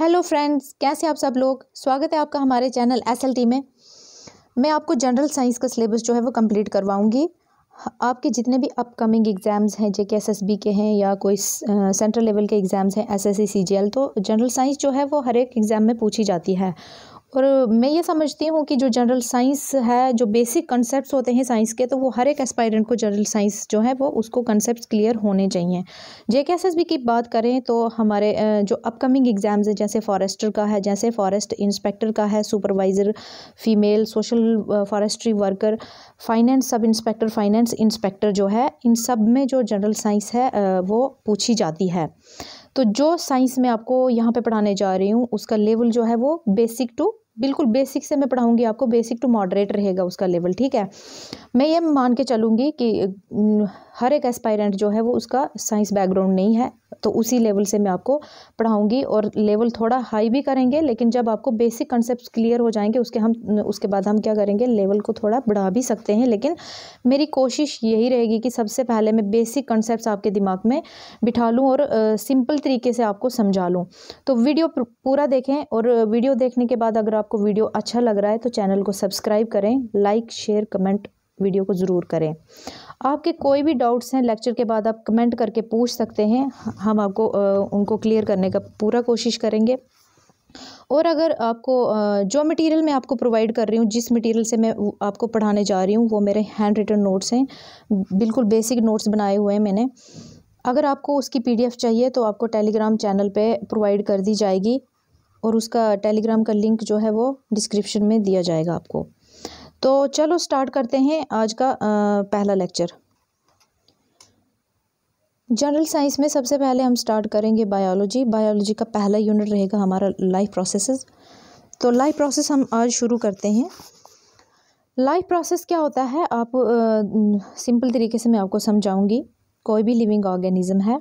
hello friends कैसे आप सब लोग स्वागत है आपका हमारे चैनल एसएलटी में मैं आपको जनरल साइंस का सिलेबस जो है वो कंप्लीट करवाऊंगी आपके जितने भी अपकमिंग एग्ज़ाम्स हैं जे के एस एस बी के हैं या कोई सेंट्रल लेवल के एग्ज़ाम्स हैं S S C G L तो जनरल साइंस जो है वो हर एक एग्ज़ाम में पूछी जाती है और मैं ये समझती हूँ कि जो जनरल साइंस है जो बेसिक कॉन्सेप्ट्स होते हैं साइंस के तो वो हर एक एस्पायरेंट को जनरल साइंस जो है वो उसको कंसेप्ट क्लियर होने चाहिए जे के की बात करें तो हमारे जो अपकमिंग एग्ज़ाम्स हैं जैसे फॉरेस्टर का है जैसे फॉरेस्ट इंस्पेक्टर का है supervisor female social forestry worker finance sub inspector finance inspector जो है इन सब में जो जनरल साइंस है वो पूछी जाती है तो जो साइंस में आपको यहाँ पे पढ़ाने जा रही हूँ उसका लेवल जो है वो बेसिक टू बिल्कुल बेसिक से मैं पढ़ाऊंगी आपको बेसिक टू मॉडरेट रहेगा उसका लेवल ठीक है मैं ये मान के चलूँगी कि हर एक एस्पायरेंट जो है वो उसका साइंस बैकग्राउंड नहीं है तो उसी लेवल से मैं आपको पढ़ाऊँगी और लेवल थोड़ा हाई भी करेंगे लेकिन जब आपको बेसिक कॉन्सेप्ट्स क्लियर हो जाएंगे उसके हम उसके बाद हम क्या करेंगे लेवल को थोड़ा बढ़ा भी सकते हैं लेकिन मेरी कोशिश यही रहेगी कि सबसे पहले मैं बेसिक कॉन्सेप्ट्स आपके दिमाग में बिठा लूँ और सिंपल तरीके से आपको समझा लूँ तो वीडियो पूरा देखें और वीडियो देखने के बाद अगर आपको वीडियो अच्छा लग रहा है तो चैनल को सब्सक्राइब करें लाइक शेयर कमेंट वीडियो को ज़रूर करें आपके कोई भी डाउट्स हैं लेक्चर के बाद आप कमेंट करके पूछ सकते हैं हम आपको उनको क्लियर करने का पूरा कोशिश करेंगे और अगर आपको जो मटेरियल मैं आपको प्रोवाइड कर रही हूँ जिस मटेरियल से मैं आपको पढ़ाने जा रही हूँ वो मेरे हैंड रिटन नोट्स हैं बिल्कुल बेसिक नोट्स बनाए हुए हैं मैंने अगर आपको उसकी पीडीएफ चाहिए तो आपको टेलीग्राम चैनल पे प्रोवाइड कर दी जाएगी और उसका टेलीग्राम का लिंक जो है वो डिस्क्रिप्शन में दिया जाएगा आपको तो चलो स्टार्ट करते हैं आज का आ, पहला लेक्चर जनरल साइंस में सबसे पहले हम स्टार्ट करेंगे बायोलॉजी बायोलॉजी का पहला यूनिट रहेगा हमारा लाइफ प्रोसेसेस तो लाइफ प्रोसेस हम आज शुरू करते हैं लाइफ प्रोसेस क्या होता है आप सिंपल तरीके से मैं आपको समझाऊंगी कोई भी लिविंग ऑर्गेनिज़म है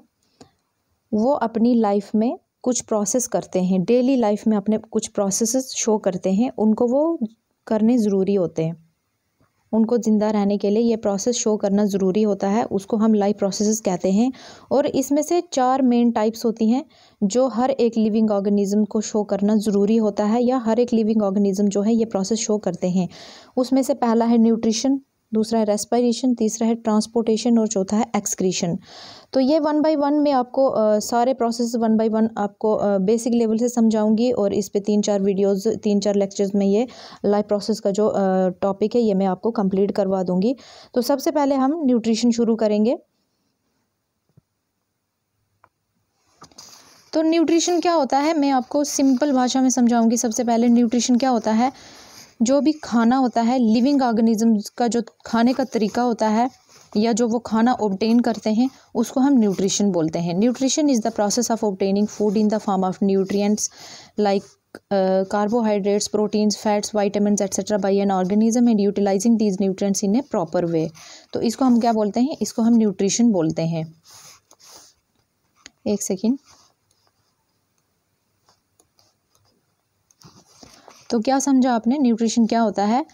वो अपनी लाइफ में कुछ प्रोसेस करते हैं डेली लाइफ में अपने कुछ प्रोसेस शो करते हैं उनको वो करने ज़रूरी होते हैं उनको ज़िंदा रहने के लिए ये प्रोसेस शो करना ज़रूरी होता है उसको हम लाइफ प्रोसेस कहते हैं और इसमें से चार मेन टाइप्स होती हैं जो हर एक लिविंग ऑर्गेनिज्म को शो करना ज़रूरी होता है या हर एक लिविंग ऑर्गेनिज़म जो है ये प्रोसेस शो करते हैं उसमें से पहला है न्यूट्रिशन दूसरा है रेस्पायरेशन तीसरा है ट्रांसपोर्टेशन और चौथा है एक्सक्रीशन तो ये वन बाय वन में आपको आ, सारे प्रोसेस वन बाय वन आपको आ, बेसिक लेवल से समझाऊंगी और इस पे तीन चार वीडियोस तीन चार लेक्चर्स में ये लाइफ प्रोसेस का जो टॉपिक है ये मैं आपको कंप्लीट करवा दूंगी तो सबसे पहले हम न्यूट्रिशन शुरू करेंगे तो न्यूट्रिशन क्या होता है मैं आपको सिंपल भाषा में समझाऊंगी सबसे पहले न्यूट्रिशन क्या होता है जो भी खाना होता है लिविंग ऑर्गेनिज्म का जो खाने का तरीका होता है या जो वो खाना ऑबटेन करते हैं उसको हम न्यूट्रिशन बोलते हैं nutrition is the process of obtaining food in the form of nutrients like carbohydrates proteins fats vitamins etcetera by an organism and utilising these nutrients in a proper way तो इसको हम क्या बोलते हैं इसको हम न्यूट्रिशन बोलते हैं एक सेकेंड तो क्या समझा आपने न्यूट्रिशन क्या होता है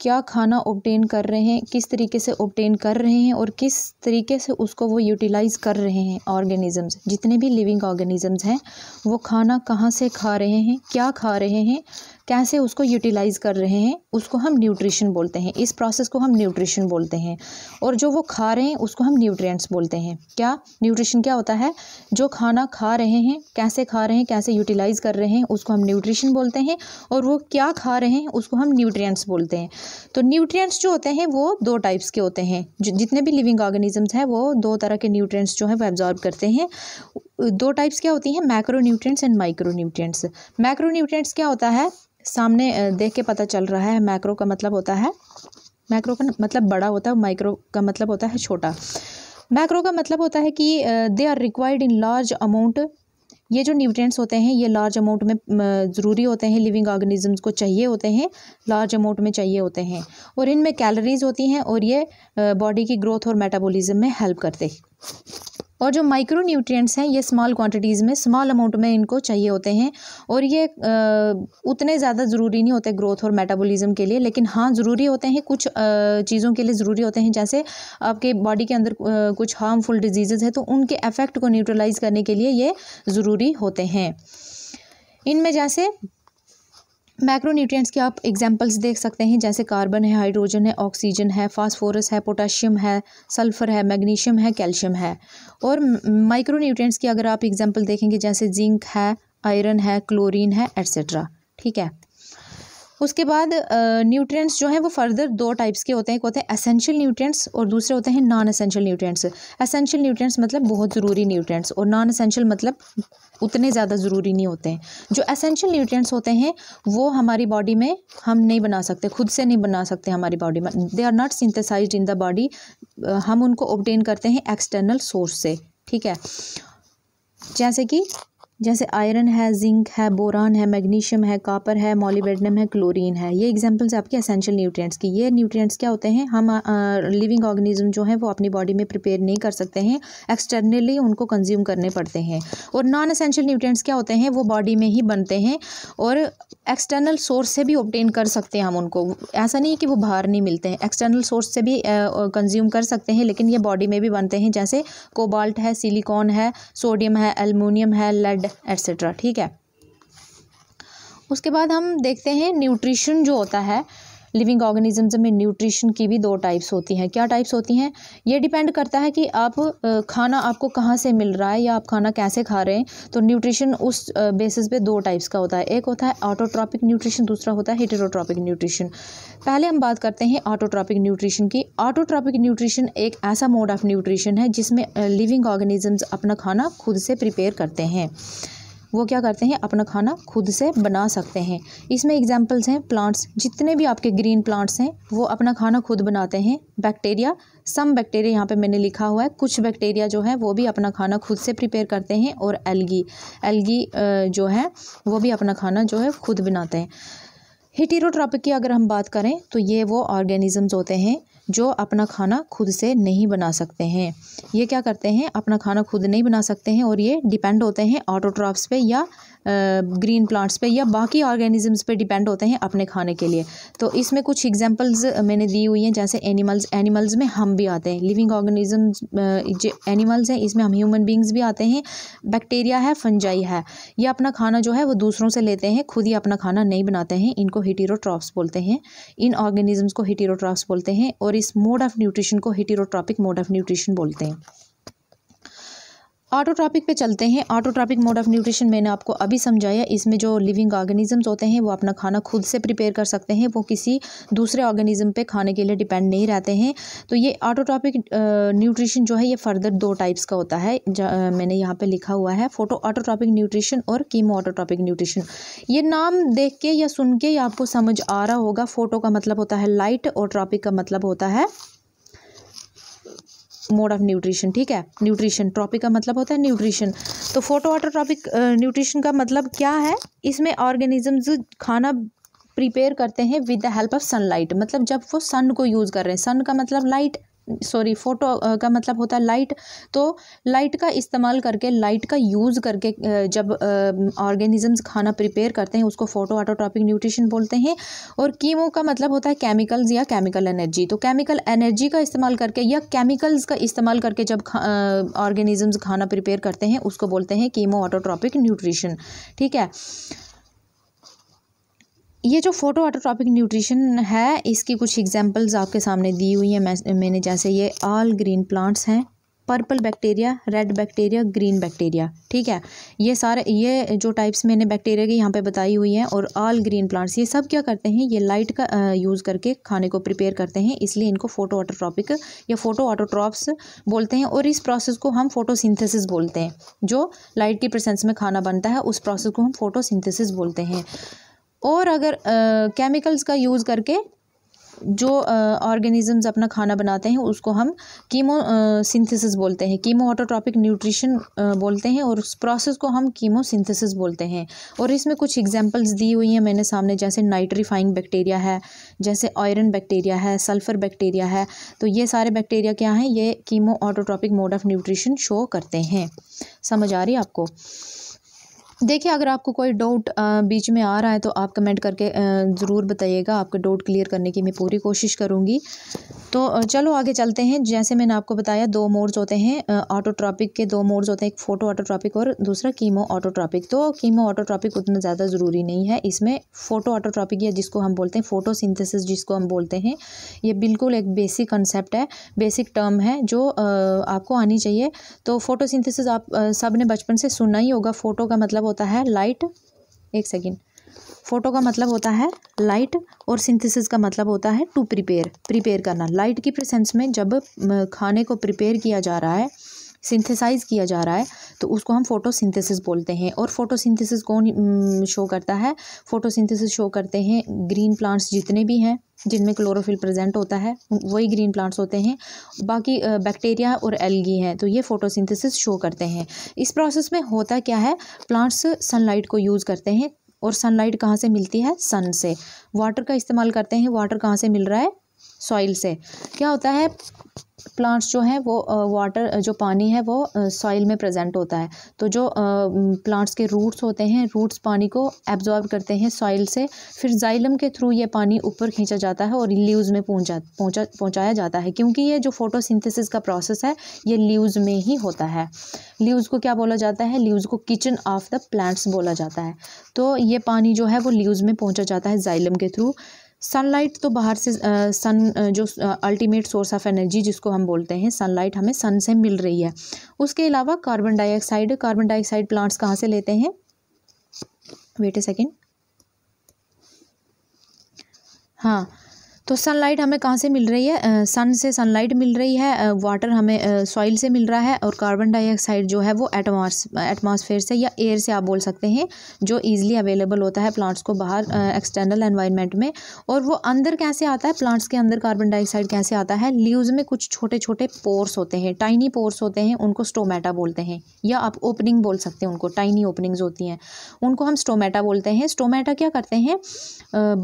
क्या खाना ओबटेन कर रहे हैं किस तरीके से ओबटेन कर रहे हैं और किस तरीके से उसको वो यूटिलाइज़ कर रहे हैं ऑर्गेनिज़म्स जितने भी लिविंग ऑर्गेनिज़म्स हैं वो खाना कहाँ से खा रहे हैं क्या खा रहे हैं कैसे उसको यूटिलाइज़ कर रहे हैं उसको हम न्यूट्रिशन बोलते हैं इस प्रोसेस को हम न्यूट्रिशन बोलते हैं और जो वो खा रहे हैं उसको हम न्यूट्रिएंट्स बोलते हैं क्या न्यूट्रिशन क्या होता है जो खाना खा रहे हैं कैसे खा रहे हैं कैसे यूटिलाइज़ कर रहे हैं उसको हम न्यूट्रिशन बोलते हैं और वो क्या खा रहे हैं उसको हम न्यूट्रियट्स बोलते हैं तो न्यूट्रियट्स जो होते हैं वो दो टाइप्स के होते हैं जितने भी लिविंग ऑर्गेनिजम्स हैं वो दो तरह के न्यूट्रियट्स जो हैं वो एब्जॉर्ब करते हैं दो टाइप्स क्या होती हैं macro nutrients and micro nutrients macro nutrients क्या होता है सामने देख के पता चल रहा है मैक्रो का मतलब होता है मैक्रो का मतलब बड़ा होता है माइक्रो का मतलब होता है छोटा मैक्रो का मतलब होता है कि they are required in large amount ये जो न्यूट्रिएंट्स होते हैं ये लार्ज अमाउंट में ज़रूरी होते हैं लिविंग ऑर्गेनिजम्स को चाहिए होते हैं लार्ज अमाउंट में चाहिए होते हैं और इनमें कैलोरीज होती हैं और ये बॉडी की ग्रोथ और मेटाबॉलिज्म में हेल्प करते हैं और जो माइक्रो न्यूट्रिएंट्स हैं ये स्मॉल क्वांटिटीज़ में स्मॉल अमाउंट में इनको चाहिए होते हैं और ये आ, उतने ज़्यादा ज़रूरी नहीं होते ग्रोथ और मेटाबॉलिज्म के लिए लेकिन हाँ ज़रूरी होते हैं कुछ चीज़ों के लिए ज़रूरी होते हैं जैसे आपके बॉडी के अंदर आ, कुछ हार्मफुल डिजीज़ है तो उनके इफेक्ट को न्यूट्रलाइज करने के लिए ये ज़रूरी होते हैं इनमें जैसे मैक्रोन्यूट्रिएंट्स की आप एग्जांपल्स देख सकते हैं जैसे कार्बन है हाइड्रोजन है ऑक्सीजन है फास्फोरस है पोटाशियम है सल्फ़र है मैग्नीशियम है कैल्शियम है और माइक्रोन्यूट्रिएंट्स की अगर आप एग्जांपल देखेंगे जैसे जिंक है आयरन है क्लोरीन है एट्सट्रा ठीक है उसके बाद न्यूट्रिएंट्स जो हैं वो फर्दर दो टाइप्स के होते हैं एक होते हैं असेंशियल न्यूट्रिएंट्स और दूसरे होते हैं non essential nutrients essential nutrients मतलब बहुत ज़रूरी न्यूट्रिएंट्स और नॉन असेंशियल मतलब उतने ज़्यादा ज़रूरी नहीं होते हैं जो असेंशियल न्यूट्रिएंट्स होते हैं वो हमारी बॉडी में हम नहीं बना सकते खुद से नहीं बना सकते हमारी बॉडी में they are not synthesize in the body हम उनको ऑब्टेन करते हैं एक्सटर्नल सोर्स से ठीक है जैसे कि जैसे आयरन है जिंक है बोरान है मैग्नीशियम है कापर है मोलीबेडनम है क्लोरीन है ये एग्जांपल्स आपके एसेंशियल न्यूट्रिएंट्स की ये न्यूट्रिएंट्स क्या होते हैं हम लिविंग ऑर्गेनिज्म जो है वो अपनी बॉडी में प्रिपेयर नहीं कर सकते हैं एक्सटर्नली उनको कंज्यूम करने पड़ते हैं और नॉन असेंशियल न्यूट्रियट्स क्या होते हैं वो बॉडी में ही बनते हैं और एक्सटर्नल सोर्स से भी ऑप्टेन कर सकते हैं हम उनको ऐसा नहीं है कि वो बाहर नहीं मिलते हैं एक्सटर्नल सोर्स से भी कंज्यूम कर सकते हैं लेकिन ये बॉडी में भी बनते हैं जैसे कोबाल्ट है सिलिकॉन है सोडियम है एलमिनियम है लेड ब्रेड एट्सेट्रा ठीक है उसके बाद हम देखते हैं न्यूट्रिशन जो होता है लिविंग ऑर्गेनिजम्स में न्यूट्रिशन की भी दो टाइप्स होती हैं क्या टाइप्स होती हैं ये डिपेंड करता है कि आप खाना आपको कहाँ से मिल रहा है या आप खाना कैसे खा रहे हैं तो न्यूट्रिशन उस बेसिस पे दो टाइप्स का होता है एक होता है ऑटोट्रॉपिक न्यूट्रिशन दूसरा होता है हिटेरोट्रॉपिक न्यूट्रिशन पहले हम बात करते हैं ऑटोट्रॉपिक न्यूट्रिशन की ऑटोट्रॉपिक न्यूट्रिशन एक ऐसा मोड ऑफ न्यूट्रिशन है जिसमें लिविंग ऑर्गेनिजम्स अपना खाना खुद से प्रिपेयर करते हैं वो क्या करते हैं अपना खाना खुद से बना सकते हैं इसमें एग्जाम्पल्स हैं प्लांट्स जितने भी आपके ग्रीन प्लांट्स हैं वो अपना खाना खुद बनाते हैं बैक्टीरिया सम बैक्टीरिया यहाँ पे मैंने लिखा हुआ है कुछ बैक्टीरिया जो है वो भी अपना खाना खुद से प्रिपेयर करते हैं और एल्गी एलगी जो है वो भी अपना खाना जो है खुद बनाते हैं हिटीरोट्रॉपिक की अगर हम बात करें तो ये वो ऑर्गेनिज़म्स होते हैं जो अपना खाना खुद से नहीं बना सकते हैं ये क्या करते हैं अपना खाना खुद नहीं बना सकते हैं और ये डिपेंड होते हैं ऑटो पे या ग्रीन प्लांट्स पे या बाकी ऑर्गेनिजम्स पे डिपेंड होते हैं अपने खाने के लिए तो इसमें कुछ एग्जांपल्स मैंने दी हुई हैं जैसे एनिमल्स एनिमल्स में हम भी आते हैं लिविंग ऑर्गेनिजम्स जो एनिमल्स हैं इसमें हम ह्यूमन बींग्स भी आते हैं बैक्टीरिया है फंजाई है या अपना खाना जो है वो दूसरों से लेते हैं खुद ही अपना खाना नहीं बनाते हैं इनको हिटीरोट्रॉप्स बोलते हैं इन ऑर्गेनिजम्स को हिटीरोट्रॉप्स बोलते हैं और इस मोड ऑफ न्यूट्रिशन को हिटीरोट्रॉपिक मोड ऑफ न्यूट्रिशन बोलते हैं ऑटो ट्रॉपिक पे चलते हैं autotrophic mode of nutrition मैंने आपको अभी समझाया इसमें जो लिविंग ऑर्गेनिजम्स होते हैं वो अपना खाना खुद से प्रिपेयर कर सकते हैं वो किसी दूसरे ऑर्गेनिज्म पे खाने के लिए डिपेंड नहीं रहते हैं तो ये ऑटो ट्रॉपिक न्यूट्रिशन जो है ये फर्दर दो टाइप्स का होता है मैंने यहाँ पर लिखा हुआ है फोटो ऑटो ट्रॉपिक न्यूट्रिशन और कीमो ऑटो ट्रॉपिक न्यूट्रिशन ये नाम देख के या सुन के या आपको समझ आ रहा होगा फोटो का मतलब होता है लाइट और ट्रॉपिक का मतलब होता है मोड ऑफ न्यूट्रिशन ठीक है न्यूट्रिशन ट्रॉपिक का मतलब होता है न्यूट्रिशन तो फोटो वाटर ट्रॉपिक न्यूट्रिशन का मतलब क्या है इसमें ऑर्गेनिजम्स खाना प्रिपेयर करते हैं with the help of sunlight मतलब जब वो सन को यूज़ कर रहे हैं सन का मतलब लाइट सॉरी फ़ोटो का मतलब होता है लाइट तो लाइट का इस्तेमाल करके लाइट का यूज़ करके जब ऑर्गेनिज़म्स खाना प्रिपेयर करते हैं उसको फ़ोटो ऑटोट्रॉपिक न्यूट्रिशन बोलते हैं और कीमो का मतलब होता है केमिकल्स या केमिकल एनर्जी तो केमिकल एनर्जी का इस्तेमाल करके या केमिकल्स का इस्तेमाल करके जब ऑर्गेनिज़म्स खाना प्रिपेयर करते हैं उसको बोलते हैं कीमो ऑटोट्रॉपिक न्यूट्रिशन ठीक है ये जो फ़ोटो ऑटोट्रॉपिक न्यूट्रिशन है इसकी कुछ एग्जांपल्स आपके सामने दी हुई हैं मैं, मैंने जैसे ये ऑल ग्रीन प्लांट्स हैं purple bacteria red bacteria green bacteria ठीक है ये सारे ये जो टाइप्स मैंने बैक्टीरिया की यहाँ पे बताई हुई हैं और ऑल ग्रीन प्लांट्स ये सब क्या करते हैं ये लाइट का यूज़ करके खाने को प्रिपेयर करते हैं इसलिए इनको फोटो ऑटोट्रॉपिक या फोटो ऑटोट्रॉप्स बोलते हैं और इस प्रोसेस को हम फोटो बोलते हैं जो लाइट की प्रसेंस में खाना बनता है उस प्रोसेस को हम फोटो बोलते हैं और अगर केमिकल्स का यूज़ करके जो ऑर्गेनिज़म्स अपना खाना बनाते हैं उसको हम कीमो सिंथेसिस बोलते हैं कीमो ऑटोट्रॉपिक न्यूट्रिशन बोलते हैं और उस प्रोसेस को हम कीमो सिंथेसिस बोलते हैं और इसमें कुछ एग्जांपल्स दी हुई हैं मैंने सामने जैसे नाइट्रीफाइंग बैक्टीरिया है जैसे आयरन बैक्टीरिया है सल्फ़र बैक्टीरिया है तो ये सारे बैक्टीरिया क्या हैं ये chemo autotrophic mode of nutrition show करते हैं समझ आ रही है आपको देखिए अगर आपको कोई डाउट बीच में आ रहा है तो आप कमेंट करके ज़रूर बताइएगा आपका डाउट क्लियर करने की मैं पूरी कोशिश करूँगी तो चलो आगे चलते हैं जैसे मैंने आपको बताया दो मोड्स होते हैं ऑटोट्रॉपिक के दो मोड्स होते हैं एक फ़ोटो ऑटोट्रॉपिक और दूसरा कीमो ऑटोट्रॉपिक तो कीमो ऑटोट्रॉपिक उतना ज़्यादा ज़रूरी नहीं है इसमें फ़ोटो ऑटोट्रॉपिक या जिसको हम बोलते हैं फ़ोटो सिंथेसिस जिसको हम बोलते हैं ये बिल्कुल एक बेसिक कंसेप्ट है बेसिक टर्म है जो आपको आनी चाहिए तो फ़ोटो सिंथेसिस आप सब ने बचपन से सुना ही होगा फ़ोटो का मतलब होता है लाइट एक सेकेंड फ़ोटो का मतलब होता है लाइट और सिंथेसिस का मतलब होता है टू प्रिपेयर प्रिपेयर करना लाइट की प्रेजेंस में जब खाने को प्रिपेयर किया जा रहा है सिंथेसाइज किया जा रहा है तो उसको हम फोटोसिंथेसिस बोलते हैं और फोटोसिंथेसिस कौन शो करता है फोटोसिंथेसिस शो करते हैं ग्रीन प्लांट्स जितने भी हैं जिनमें क्लोरोफिल प्रेजेंट होता है वही ग्रीन प्लांट्स होते हैं बाकी बैक्टीरिया और एल्गी हैं तो ये फोटोसिंथेसिस शो करते हैं इस प्रोसेस में होता क्या है प्लांट्स सनलाइट को यूज़ करते हैं और सनलाइट कहाँ से मिलती है सन से वाटर का इस्तेमाल करते हैं वाटर कहाँ से मिल रहा है सॉइल से क्या होता है प्लांट्स जो हैं वो वाटर जो पानी है वो सॉइल में प्रेजेंट होता है तो जो प्लांट्स के रूट्स होते हैं रूट्स पानी को एब्जॉर्ब करते हैं सॉइल से फिर जाइलम के थ्रू ये पानी ऊपर खींचा जाता है और लीव्स में पहुंचा पहुंचा पहुंचाया जाता है क्योंकि ये जो फोटोसिंथेसिस का प्रोसेस है ये लीव्स में ही होता है लीव्स को क्या बोला जाता है लीव्स को किचन ऑफ द प्लांट्स बोला जाता है तो ये पानी जो है वो लीव्स में पहुँचा जाता है जाइलम के थ्रू सनलाइट तो बाहर से सन जो अल्टीमेट सोर्स ऑफ एनर्जी जिसको हम बोलते हैं सनलाइट हमें सन से मिल रही है उसके अलावा carbon dioxide carbon dioxide plants कहाँ से लेते हैं वेट ए सेकेंड हाँ तो सनलाइट हमें कहाँ से मिल रही है सन से सनलाइट मिल रही है वाटर हमें सॉइल से मिल रहा है और कार्बन डाइऑक्साइड जो है वो एटमॉस एटमॉस्फेयर से या एयर से आप बोल सकते हैं जो ईज़िली अवेलेबल होता है प्लांट्स को बाहर एक्सटर्नल एनवायरनमेंट में और वो अंदर कैसे आता है प्लांट्स के अंदर कार्बन डाइऑक्साइड कैसे आता है लीव्स में कुछ छोटे छोटे पोर्स होते हैं टाइनी पोर्स होते हैं उनको स्टोमेटा बोलते हैं या आप ओपनिंग बोल सकते हैं उनको टाइनी ओपनिंग्स होती हैं उनको हम स्टोमेटा बोलते हैं स्टोमेटा क्या करते हैं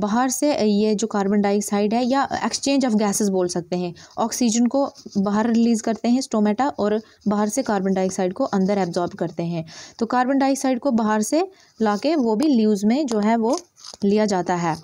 बाहर से ये जो कार्बन डाइऑक्साइड है या एक्सचेंज ऑफ गैसेस बोल सकते हैं ऑक्सीजन को बाहर रिलीज़ करते हैं स्टोमेटा और बाहर से कार्बन डाइऑक्साइड को अंदर एब्जॉर्ब करते हैं तो कार्बन डाइऑक्साइड को बाहर से ला के वो भी लीव्स में जो है वो लिया जाता है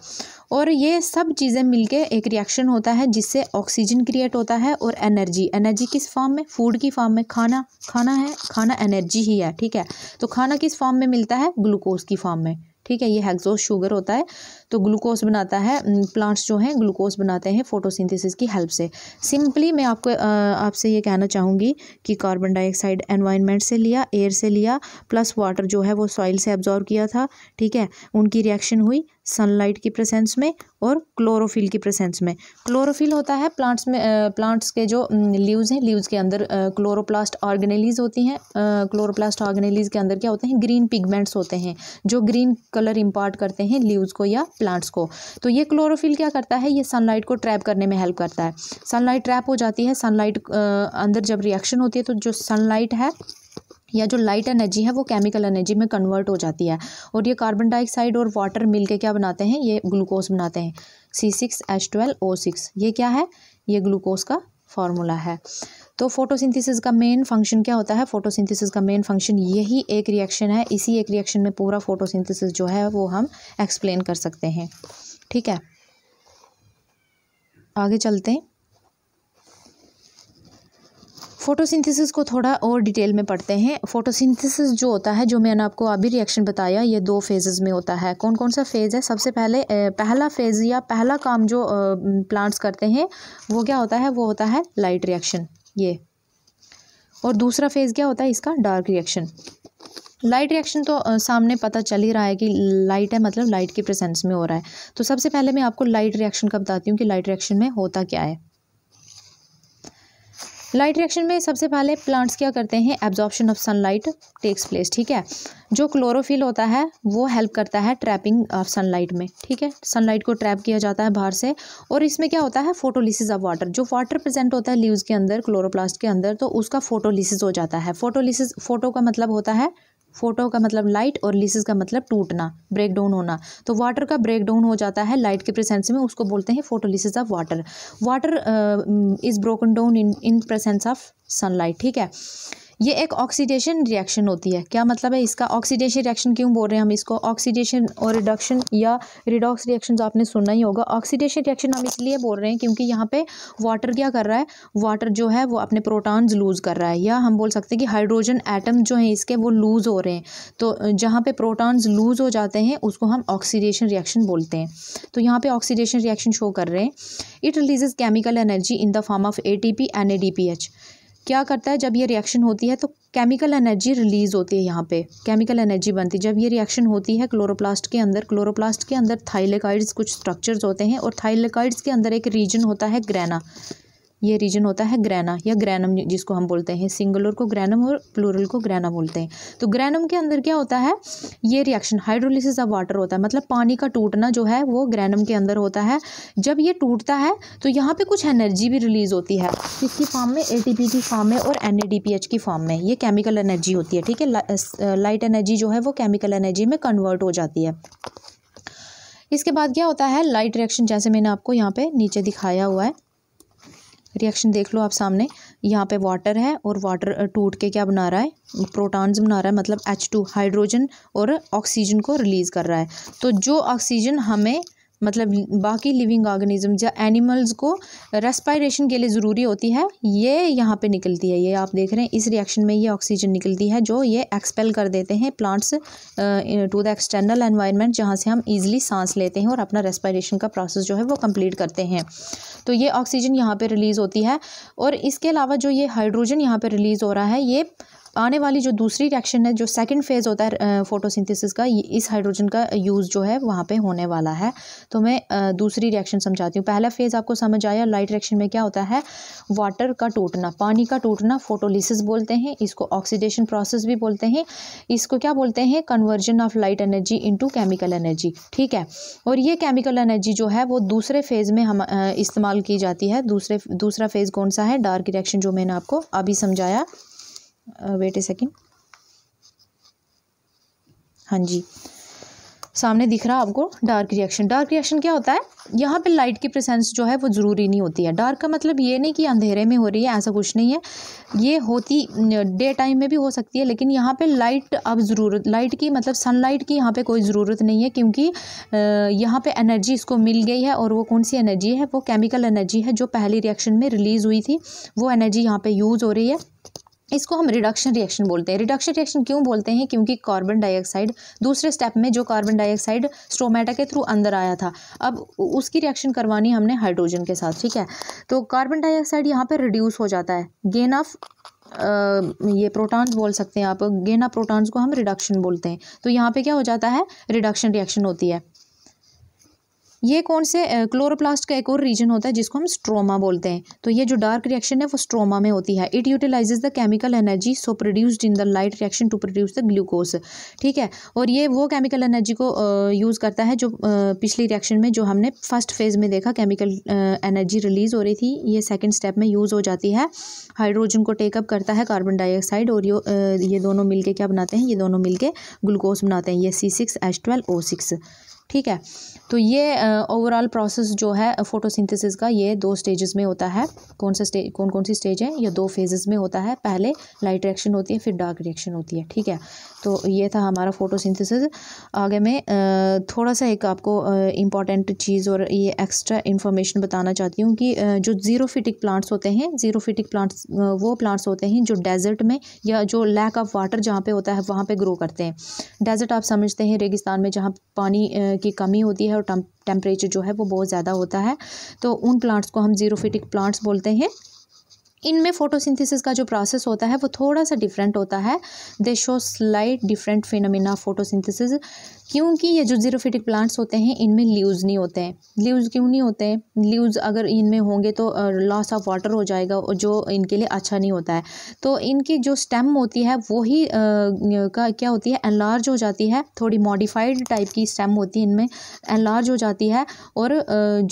और ये सब चीज़ें मिलके एक रिएक्शन होता है जिससे ऑक्सीजन क्रिएट होता है और एनर्जी एनर्जी किस फॉर्म में फूड की फॉर्म में खाना खाना है खाना एनर्जी ही है ठीक है तो खाना किस फॉर्म में मिलता है ग्लूकोज की फॉर्म में ठीक है ये हेक्सोज शुगर होता है तो ग्लूकोज बनाता है प्लांट्स जो हैं ग्लूकोज बनाते हैं फोटोसिंथेसिस की हेल्प से सिंपली मैं आपको आपसे ये कहना चाहूँगी कि कार्बन डाइऑक्साइड एनवायरनमेंट से लिया एयर से लिया प्लस वाटर जो है वो सॉइल से एब्जॉर्व किया था ठीक है उनकी रिएक्शन हुई सनलाइट की प्रेजेंस में और क्लोरोफिल की प्रेजेंस में क्लोरोफिल होता है प्लांट्स में प्लांट्स के जो लीव्स हैं लीव्स के अंदर क्लोरोप्लास्ट ऑर्गेनेलीज होती हैं क्लोरोप्लास्ट ऑर्गेनेलीज के अंदर क्या होते हैं ग्रीन पिगमेंट्स होते हैं जो ग्रीन कलर इम्पार्ट करते हैं लीव्स को या प्लांट्स को तो ये क्लोरोफिल क्या करता है ये सनलाइट को ट्रैप करने में हेल्प करता है सनलाइट ट्रैप हो जाती है सनलाइट अंदर जब रिएक्शन होती है तो जो सनलाइट है या जो लाइट एनर्जी है वो केमिकल एनर्जी में कन्वर्ट हो जाती है और ये कार्बन डाइऑक्साइड और वाटर मिल के क्या बनाते हैं ये ग्लूकोज बनाते हैं C six H twelve O six ये क्या है ये ग्लूकोज का फार्मूला है तो फोटोसिंथेसिस का मेन फंक्शन क्या होता है फोटोसिंथेसिस का मेन फंक्शन यही एक रिएक्शन है इसी एक रिएक्शन में पूरा फोटोसिंथेसिस जो है वो हम एक्सप्लेन कर सकते हैं ठीक है आगे चलते हैं फोटोसिंथेसिस को थोड़ा और डिटेल में पढ़ते हैं फोटोसिंथेसिस जो होता है जो मैंने आपको अभी रिएक्शन बताया ये दो फेजेस में होता है कौन कौन सा फेज़ है सबसे पहले पहला फेज़ या पहला काम जो प्लांट्स करते हैं वो क्या होता है वो होता है लाइट रिएक्शन ये और दूसरा फेज़ क्या होता है इसका डार्क रिएक्शन लाइट रिएक्शन तो सामने पता चल ही रहा है कि लाइट है मतलब लाइट की प्रेजेंस में हो रहा है तो सबसे पहले मैं आपको लाइट रिएक्शन का बताती हूँ कि लाइट रिएक्शन में होता क्या है लाइट रिएक्शन में सबसे पहले प्लांट्स क्या करते हैं absorption of sunlight takes place ठीक है जो क्लोरोफिल होता है वो हेल्प करता है ट्रैपिंग ऑफ सनलाइट में ठीक है सनलाइट को ट्रैप किया जाता है बाहर से और इसमें क्या होता है फोटोलिसिस ऑफ वाटर जो वाटर प्रेजेंट होता है लीव्स के अंदर क्लोरोप्लास्ट के अंदर तो उसका फोटोलिसिस हो जाता है फोटोलिसिस फोटो का मतलब होता है फोटो का मतलब लाइट और लीसिस का मतलब टूटना ब्रेक डाउन होना तो वाटर का ब्रेक डाउन हो जाता है लाइट के प्रेजेंस में उसको बोलते हैं photolysis of water water is broken down in in presence of sunlight ठीक है ये एक ऑक्सीडेशन रिएक्शन होती है क्या मतलब है इसका ऑक्सीडेशन रिएक्शन क्यों बोल रहे हैं हम इसको ऑक्सीडेशन और रिडक्शन या रिडॉक्स रिएक्शन तो आपने सुना ही होगा ऑक्सीडेशन रिएक्शन हम इसलिए बोल रहे हैं क्योंकि यहाँ पे वाटर क्या कर रहा है वाटर जो है वो अपने प्रोटॉन्स लूज़ कर रहा है या हम बोल सकते हैं कि हाइड्रोजन एटम जो हैं इसके वो लूज़ हो रहे हैं तो जहाँ पे प्रोटॉन्स लूज़ हो जाते हैं उसको हम ऑक्सीडेशन रिएक्शन बोलते हैं तो यहाँ पर ऑक्सीडेशन रिएक्शन शो कर रहे हैं it releases chemical energy in the form of A T P N A D P H क्या करता है जब ये रिएक्शन होती है तो केमिकल एनर्जी रिलीज़ होती है यहाँ पे केमिकल एनर्जी बनती है जब ये रिएक्शन होती है क्लोरोप्लास्ट के अंदर क्लोरोप्लास्ट के अंदर थाइलेकाइड्स कुछ स्ट्रक्चर्स होते हैं और थाइलेकाइड्स के अंदर एक रीजन होता है ग्रैना ये रीजन होता है ग्रैना या ग्रैनम जिसको हम बोलते हैं सिंगुलर को ग्रैनम और प्लूरल को ग्रैना बोलते हैं तो ग्रैनम के अंदर क्या होता है ये रिएक्शन हाइड्रोलिसिस ऑफ वाटर होता है मतलब पानी का टूटना जो है वो ग्रैनम के अंदर होता है जब ये टूटता है तो यहाँ पे कुछ एनर्जी भी रिलीज होती है किसकी फॉर्म में ए की फॉर्म में और एन की फॉर्म में ये केमिकल एनर्जी होती है ठीक है लाइट एनर्जी uh, uh, जो है वो केमिकल एनर्जी में कन्वर्ट हो जाती है इसके बाद क्या होता है लाइट रिएक्शन जैसे मैंने आपको यहाँ पे नीचे दिखाया हुआ है रिएक्शन देख लो आप सामने यहाँ पे वाटर है और वाटर टूट के क्या बना रहा है प्रोटॉन्स बना रहा है मतलब एच टू हाइड्रोजन और ऑक्सीजन को रिलीज़ कर रहा है तो जो ऑक्सीजन हमें मतलब बाकी लिविंग ऑर्गेनिज्म या एनिमल्स को रेस्पायरेशन के लिए ज़रूरी होती है ये यहाँ पे निकलती है ये आप देख रहे हैं इस रिएक्शन में ये ऑक्सीजन निकलती है जो ये एक्सपेल कर देते हैं plants to the external environment जहाँ से हम ईजिली सांस लेते हैं और अपना रेस्पायरेशन का प्रोसेस जो है वो कम्प्लीट करते हैं तो ये ऑक्सीजन यहाँ पर रिलीज़ होती है और इसके अलावा जो ये हाइड्रोजन यहाँ पर रिलीज़ हो रहा है ये आने वाली जो दूसरी रिएक्शन है जो सेकेंड फेज़ होता है फोटोसिंथेसिस का इस हाइड्रोजन का यूज़ जो है वहाँ पे होने वाला है तो मैं दूसरी रिएक्शन समझाती हूँ पहला फेज़ आपको समझ आया लाइट रिएक्शन में क्या होता है वाटर का टूटना पानी का टूटना फोटोलिसिस बोलते हैं इसको ऑक्सीडेशन प्रोसेस भी बोलते हैं इसको क्या बोलते हैं conversion of light energy into chemical energy ठीक है और ये केमिकल एनर्जी जो है वो दूसरे फेज़ में हम इस्तेमाल की जाती है दूसरे दूसरा फेज़ कौन सा है डार्क रिएक्शन जो मैंने आपको अभी समझाया वेट ए सेकेंड हाँ जी सामने दिख रहा आपको डार्क रिएक्शन डार्क रिएक्शन क्या होता है यहाँ पे लाइट की प्रेजेंस जो है वो ज़रूरी नहीं होती है डार्क का मतलब ये नहीं कि अंधेरे में हो रही है ऐसा कुछ नहीं है ये होती डे टाइम में भी हो सकती है लेकिन यहाँ पे लाइट अब ज़रूरत लाइट की मतलब सनलाइट की यहाँ पे कोई ज़रूरत नहीं है क्योंकि यहाँ पे एनर्जी इसको मिल गई है और वो कौन सी एनर्जी है वो केमिकल एनर्जी है जो पहली रिएक्शन में रिलीज़ हुई थी वो एनर्जी यहाँ पर यूज़ हो रही है इसको हम रिडक्शन रिएक्शन बोलते हैं रिडक्शन रिएक्शन क्यों बोलते हैं क्योंकि कार्बन डाइऑक्साइड दूसरे स्टेप में जो कार्बन डाइऑक्साइड स्टोमेटा के थ्रू अंदर आया था अब उसकी रिएक्शन करवानी हमने हाइड्रोजन के साथ ठीक है तो कार्बन डाइऑक्साइड यहाँ पर रिड्यूस हो जाता है गेन ऑफ ये प्रोटॉन्स बोल सकते हैं आप गेना प्रोटॉन्स को हम रिडक्शन बोलते हैं तो यहाँ पे क्या हो जाता है रिडक्शन रिएक्शन होती है ये कौन से क्लोरोप्लास्ट का एक और रीजन होता है जिसको हम स्ट्रोमा बोलते हैं तो ये जो डार्क रिएक्शन है वो स्ट्रोमा में होती है it utilises the chemical energy so produced in the light reaction to produce the glucose ठीक है और ये वो केमिकल एनर्जी को यूज़ करता है जो पिछली रिएक्शन में जो हमने फर्स्ट फेज़ में देखा केमिकल एनर्जी रिलीज़ हो रही थी ये सेकेंड स्टेप में यूज़ हो जाती है हाइड्रोजन को टेकअप करता है कार्बन डाइऑक्साइड और ये ये दोनों मिलके क्या बनाते हैं ये दोनों मिलकर ग्लूकोज बनाते हैं ये C six H twelve O six ठीक है तो ये ओवरऑल प्रोसेस जो है फोटोसिंथेसिस का ये दो स्टेजेस में होता है कौन सा स्टेज कौन कौन सी स्टेज है ये दो फेजेस में होता है पहले लाइट रिएक्शन होती है फिर डार्क रिएक्शन होती है ठीक है तो ये था हमारा फोटोसिंथेसिस आगे मैं थोड़ा सा एक आपको इम्पॉर्टेंट चीज़ और ये एक्स्ट्रा इन्फॉर्मेशन बताना चाहती हूँ कि जो ज़ीरो फिटिक प्लांट्स होते हैं ज़ीरो फिटिक प्लांट्स वो प्लांट्स होते हैं जो डेजर्ट में या जो लैक ऑफ वाटर जहाँ पर होता है वहाँ पर ग्रो करते हैं डेजर्ट आप समझते हैं रेगिस्तान में जहाँ पानी की कमी होती है और टेम्परेचर जो है वो बहुत ज़्यादा होता है तो उन प्लांट्स को हम जीरोफिटिक प्लांट्स बोलते हैं इनमें फोटोसिंथेसिस का जो प्रोसेस होता है वो थोड़ा सा डिफरेंट होता है they show slight different phenomena photosynthesis क्योंकि ये जो जीरोफिटिक प्लांट्स होते हैं इनमें लीव्स नहीं होते हैं लीव्स क्यों नहीं होते हैं लीव्स अगर इनमें होंगे तो लॉस ऑफ वाटर हो जाएगा और जो इनके लिए अच्छा नहीं होता है तो इनकी जो स्टेम होती है वही का क्या होती है एनलार्ज हो जाती है थोड़ी मॉडिफाइड टाइप की स्टेम होती है इनमें एनलार्ज हो जाती है और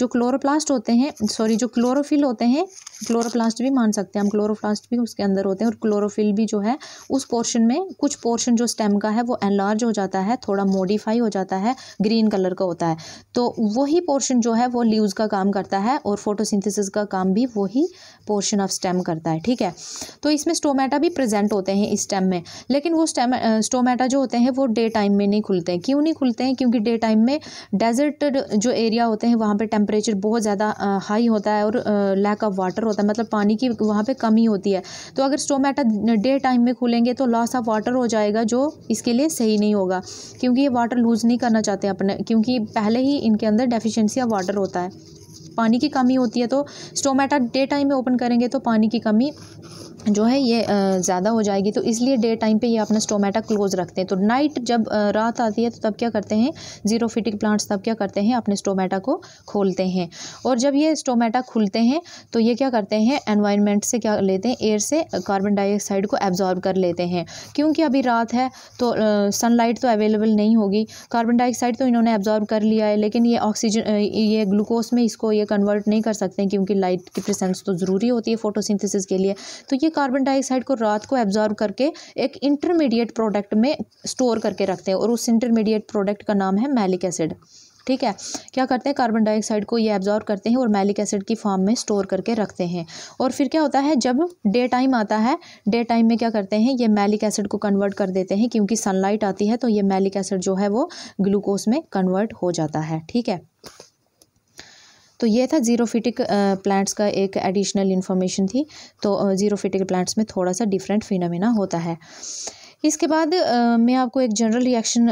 जो क्लोरोप्लास्ट होते हैं सॉरी जो क्लोरोफिल होते हैं क्लोरोप्लास्ट भी मान सकते हैं हम क्लोरोप्लास्ट भी उसके अंदर होते हैं और क्लोरोफिल भी जो है उस पोर्शन में कुछ पोर्शन जो स्टेम का है वो एनलार्ज हो जाता है थोड़ा मॉडिफाइड आइडेंटिफाई हो जाता है ग्रीन कलर का होता है तो वही पोर्शन जो है वो लीव्स का काम करता है और फोटोसिंथेसिस का काम भी वही पोर्शन ऑफ स्टेम करता है ठीक है तो इसमें स्टोमेटा भी प्रेजेंट होते हैं इस स्टेम में लेकिन वो स्टेम स्टोमेटा जो होते हैं वो डे टाइम में नहीं खुलते हैं क्यों नहीं खुलते हैं क्योंकि डे टाइम में डेजर्ट जो एरिया होते हैं वहाँ पर टेम्परेचर बहुत ज़्यादा हाई होता है और लैक ऑफ वाटर होता है मतलब पानी की वहाँ पर कमी होती है तो अगर स्टोमेटा डे टाइम में खुलेंगे तो लॉस ऑफ वाटर हो जाएगा जो इसके लिए सही नहीं होगा क्योंकि ये वाटर वाटर लूज़ नहीं करना चाहते अपने क्योंकि पहले ही इनके अंदर डेफिशिएंसी ऑफ वाटर होता है पानी की कमी होती है तो स्टोमेटा डे टाइम में ओपन करेंगे तो पानी की कमी जो है ये ज़्यादा हो जाएगी तो इसलिए डे टाइम पे ये अपना स्टोमेटा क्लोज रखते हैं तो नाइट जब रात आती है तो तब क्या करते हैं जीरो फिटिक प्लांट्स तब क्या करते हैं अपने स्टोमेटा को खोलते हैं और जब ये स्टोमेटा खुलते हैं तो ये क्या करते हैं एनवायरनमेंट से क्या लेते हैं एयर से कार्बन डाइऑक्साइड को एब्जॉर्ब कर लेते हैं क्योंकि अभी रात है तो सनलाइट तो अवेलेबल नहीं होगी कार्बन डाइऑक्साइड तो इन्होंने एब्जॉर्ब कर लिया है लेकिन ये ऑक्सीजन ये ग्लूकोज में इसको को ये कन्वर्ट नहीं कर सकते क्योंकि लाइट की प्रेजेंस तो ज़रूरी होती है फोटोसिंथेसिस के लिए तो ये कार्बन डाइऑक्साइड को रात को एब्जॉर्व करके एक इंटरमीडिएट प्रोडक्ट में स्टोर करके रखते हैं और उस इंटरमीडिएट प्रोडक्ट का नाम है मैलिक एसिड ठीक है क्या करते हैं कार्बन डाइऑक्साइड को ये एब्जॉर्व करते हैं और मैलिक एसिड की फॉर्म में स्टोर करके रखते हैं और फिर क्या होता है जब डे टाइम आता है डे टाइम में क्या करते हैं ये मैलिक एसिड को कन्वर्ट कर देते हैं क्योंकि सनलाइट आती है तो ये मैलिक एसिड जो है वो ग्लूकोज में कन्वर्ट हो जाता है ठीक है तो ये था जीरोफिटिक प्लांट्स uh, का एक एडिशनल इन्फॉर्मेशन थी तो जीरोफिटिक uh, प्लांट्स में थोड़ा सा डिफरेंट फिनमिना होता है इसके बाद आ, uh, मैं आपको एक जनरल रिएक्शन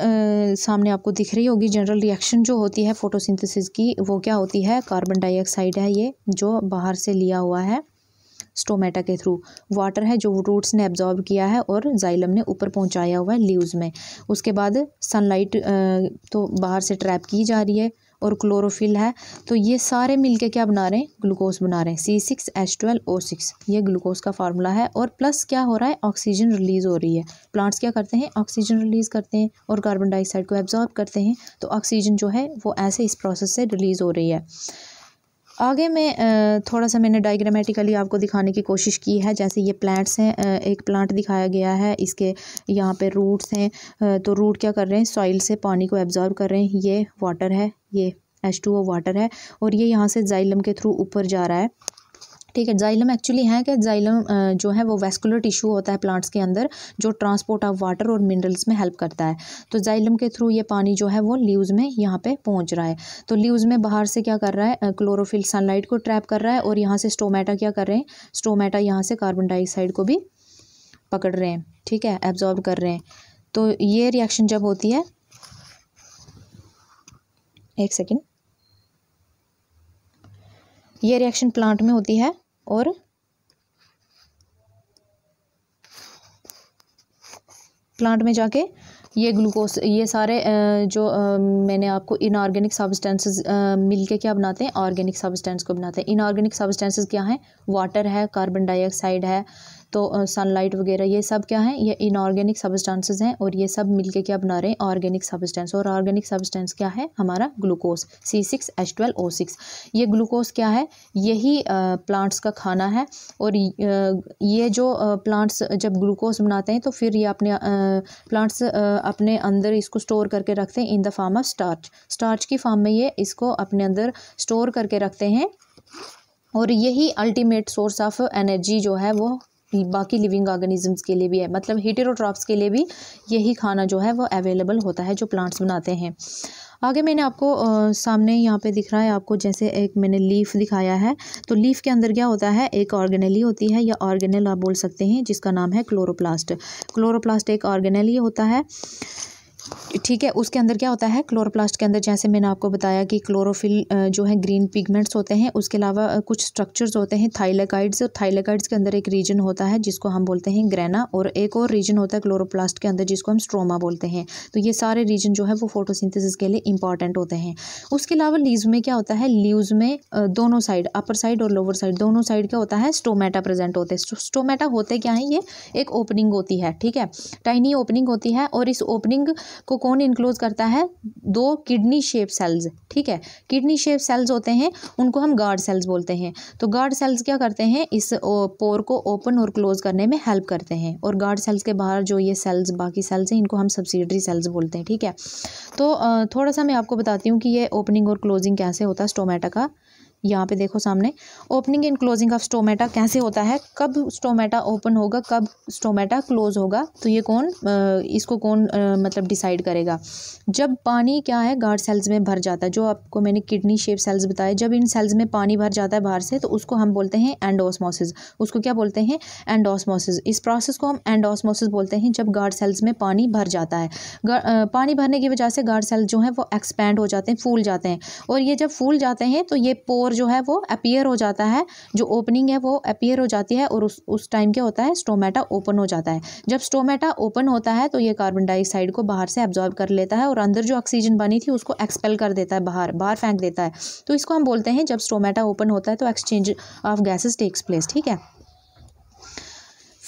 सामने आपको दिख रही होगी जनरल रिएक्शन जो होती है फोटोसिंथेसिस की वो क्या होती है कार्बन डाइऑक्साइड है ये जो बाहर से लिया हुआ है स्टोमेटा के थ्रू वाटर है जो रूट्स ने एब्जॉर्ब किया है और जाइलम ने ऊपर पहुंचाया हुआ है लीव्स में उसके बाद सनलाइट तो बाहर से ट्रैप की जा रही है और क्लोरोफिल है तो ये सारे मिलके क्या बना रहे हैं ग्लूकोज बना रहे हैं सी सिक्स ओ सिक्स ये ग्लूकोज का फार्मूला है और प्लस क्या हो रहा है ऑक्सीजन रिलीज़ हो रही है प्लांट्स क्या करते हैं ऑक्सीजन रिलीज़ करते हैं और कार्बन डाइऑक्साइड को एब्जॉर्ब करते हैं तो ऑक्सीजन जो है वो ऐसे इस प्रोसेस से रिलीज़ हो रही है आगे मैं थोड़ा सा मैंने डायग्रामेटिकली आपको दिखाने की कोशिश की है जैसे ये प्लांट्स हैं एक प्लांट दिखाया गया है इसके यहाँ पे रूट्स हैं तो रूट क्या कर रहे हैं सॉइल से पानी को एब्ज़ॉर्व कर रहे हैं ये वाटर है ये एच टू ओ वाटर है और ये यहाँ से जाइलम के थ्रू ऊपर जा रहा है ठीक है जाइलम एक्चुअली है कि जाइलम जो है वो वेस्कुलर टिश्यू होता है प्लांट्स के अंदर जो ट्रांसपोर्ट ऑफ वाटर और मिनरल्स में हेल्प करता है तो जाइलम के थ्रू ये पानी जो है वो लीव्स में यहाँ पे पहुँच रहा है तो लीव्स में बाहर से क्या कर रहा है क्लोरोफिल सनलाइट को ट्रैप कर रहा है और यहाँ से स्टोमेटा क्या कर रहे हैं स्टोमेटा यहाँ से कार्बन डाइऑक्साइड को भी पकड़ रहे हैं ठीक है एब्जॉर्ब कर रहे हैं तो ये रिएक्शन जब होती है एक सेकेंड ये रिएक्शन प्लांट में होती है और प्लांट में जाके ये ग्लूकोस ये सारे जो मैंने आपको इनऑर्गेनिक सब्सटेंसेस मिलके क्या बनाते हैं ऑर्गेनिक सब्सटेंस को बनाते हैं इनऑर्गेनिक सब्सटेंसेस क्या हैं वाटर है कार्बन डाइऑक्साइड है तो सनलाइट वगैरह ये सब क्या है ये इनऑर्गेनिक सब्सटेंसेस हैं और ये सब मिलके क्या बना रहे हैं ऑर्गेनिक सब्सटेंस और ऑर्गेनिक सब्सटेंस क्या है हमारा glucose C six H twelve O six ये ग्लूकोज क्या है यही प्लांट्स का खाना है और ये जो प्लांट्स जब ग्लूकोज बनाते हैं तो फिर ये अपने प्लांट्स अपने अंदर इसको स्टोर करके रखते हैं in the form of starch starch की फॉर्म में ये इसको अपने अंदर स्टोर करके रखते हैं और यही अल्टीमेट सोर्स ऑफ एनर्जी जो है वो बाकी लिविंग ऑर्गेनिजम्स के लिए भी है मतलब हीटेरोट्रॉप्स के लिए भी यही खाना जो है वो अवेलेबल होता है जो प्लांट्स बनाते हैं आगे मैंने आपको आ, सामने यहाँ पे दिख रहा है आपको जैसे एक मैंने लीफ दिखाया है तो लीफ के अंदर क्या होता है एक ऑर्गेनली होती है या ऑर्गेनल आप बोल सकते हैं जिसका नाम है क्लोरोप्लास्ट क्लोरोप्लास्ट एक ऑर्गेनली होता है ठीक है उसके अंदर क्या होता है क्लोरोप्लास्ट के अंदर जैसे मैंने आपको बताया कि क्लोरोफिल जो है ग्रीन पिगमेंट्स होते हैं उसके अलावा कुछ स्ट्रक्चर्स होते हैं थाइलेकाइड्स और थाइलेकाइड्स के अंदर एक रीजन होता है जिसको हम बोलते हैं ग्रेना और एक और रीजन होता है क्लोरोप्लास्ट के अंदर जिसको हम स्ट्रोमा बोलते हैं तो ये सारे रीजन जो है वो फोटोसिंथेसिस के लिए इंपॉर्टेंट होते हैं उसके अलावा लीव में क्या होता है लीव्स में दोनों साइड अपर साइड और लोअर साइड दोनों साइड क्या होता है स्टोमेटा प्रेजेंट होते हैं स्टोमेटा होते क्या है ये एक ओपनिंग होती है ठीक है टाइनी ओपनिंग होती है और इस ओपनिंग को कौन इनक्लोज करता है दो किडनी शेप सेल्स ठीक है किडनी शेप सेल्स होते हैं उनको हम गार्ड सेल्स बोलते हैं तो गार्ड सेल्स क्या करते हैं इस पोर को ओपन और क्लोज करने में हेल्प करते हैं और गार्ड सेल्स के बाहर जो ये सेल्स बाकी सेल्स हैं इनको हम सब्सिडरी सेल्स बोलते हैं ठीक है तो थोड़ा सा मैं आपको बताती हूँ कि ये ओपनिंग और क्लोजिंग कैसे होता है स्टोमेटा का यहाँ पे देखो सामने opening and closing of stomata कैसे होता है कब स्टोमेटा ओपन होगा कब स्टोमेटा क्लोज होगा तो ये कौन इसको कौन मतलब डिसाइड करेगा जब पानी क्या है गार्ड सेल्स में भर जाता है जो आपको मैंने किडनी शेप सेल्स बताए जब इन सेल्स में पानी भर जाता है बाहर से तो उसको हम बोलते हैं एंडोसमोसिस उसको क्या बोलते हैं एंडोसमोसिस इस प्रोसेस को हम एंडोसमोसिस बोलते हैं जब गार्ड सेल्स में पानी भर जाता है पानी भरने की वजह से गार्ड सेल्स जो हैं वो एक्सपैंड हो जाते हैं फूल जाते हैं और ये जब फूल जाते हैं तो ये पोर जो है वो अपीयर हो जाता है जो ओपनिंग है वो अपीयर हो जाती है और उस उस टाइम क्या होता है स्टोमेटा ओपन हो जाता है जब स्टोमेटा ओपन होता है तो ये कार्बन डाइऑक्साइड को बाहर से एब्जॉर्ब कर लेता है और अंदर जो ऑक्सीजन बनी थी उसको एक्सपेल कर देता है बाहर बाहर फेंक देता है तो इसको हम बोलते हैं जब स्टोमेटा ओपन होता है तो exchange of gases takes place ठीक है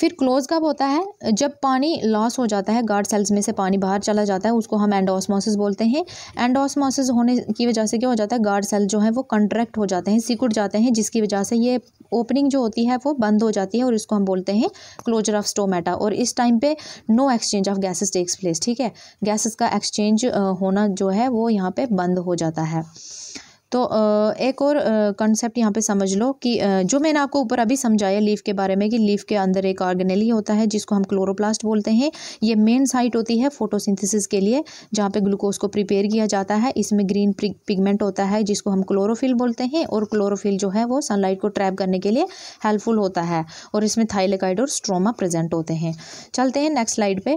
फिर क्लोज कब होता है जब पानी लॉस हो जाता है गार्ड सेल्स में से पानी बाहर चला जाता है उसको हम एंडोसमोसिस बोलते हैं एंडोसमोसिस होने की वजह से क्या हो जाता है गार्ड सेल जो है वो कंट्रैक्ट हो जाते हैं सिकुड़ जाते हैं जिसकी वजह से ये ओपनिंग जो होती है वो बंद हो जाती है और इसको हम बोलते हैं क्लोजर ऑफ स्टोमेटा और इस टाइम पे no exchange of gases takes place ठीक है गैसेस का एक्सचेंज होना जो है वो यहाँ पे बंद हो जाता है तो एक और कंसेप्ट यहाँ पे समझ लो कि जो मैंने आपको ऊपर अभी समझाया लीफ के बारे में कि लीफ के अंदर एक ऑर्गेनेली होता है जिसको हम क्लोरोप्लास्ट बोलते हैं ये मेन साइट होती है फोटोसिंथेसिस के लिए जहाँ पे ग्लूकोज को प्रिपेयर किया जाता है इसमें ग्रीन पिगमेंट होता है जिसको हम क्लोरोफिल बोलते हैं और क्लोरोफिल जो है वो सनलाइट को ट्रैप करने के लिए हेल्पफुल होता है और इसमें थाइलेकाइड और स्ट्रोमा प्रेजेंट होते हैं चलते हैं नेक्स्ट स्लाइड पर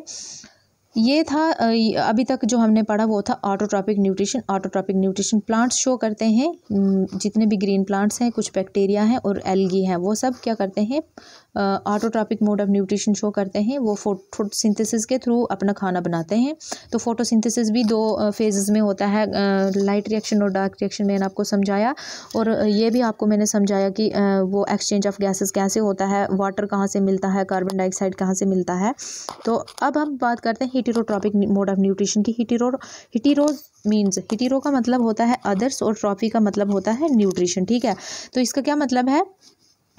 ये था अभी तक जो हमने पढ़ा वो था autotrophic nutrition autotrophic nutrition plants show करते हैं जितने भी ग्रीन प्लांट्स हैं कुछ बैक्टीरिया हैं और एल्गी हैं वो सब क्या करते हैं autotrophic mode of nutrition show करते हैं वो फोटोसिंथेसिस के थ्रू अपना खाना बनाते हैं तो फोटोसिंथेसिस भी दो फेजेस में होता है लाइट रिएक्शन और डार्क रिएक्शन मैंने आपको समझाया और ये भी आपको मैंने समझाया कि वो एक्सचेंज ऑफ गैसेस कैसे होता है वाटर कहाँ से मिलता है कार्बन डाइऑक्साइड कहाँ से मिलता है तो अब हम बात करते हैं हिटिरोट्रॉपिक मोड ऑफ न्यूट्रिशन की हिटीरो हिटीरोज मीन्स हिटीरो का मतलब होता है अदर्स और ट्रॉफी का मतलब होता है न्यूट्रिशन ठीक है तो इसका क्या मतलब है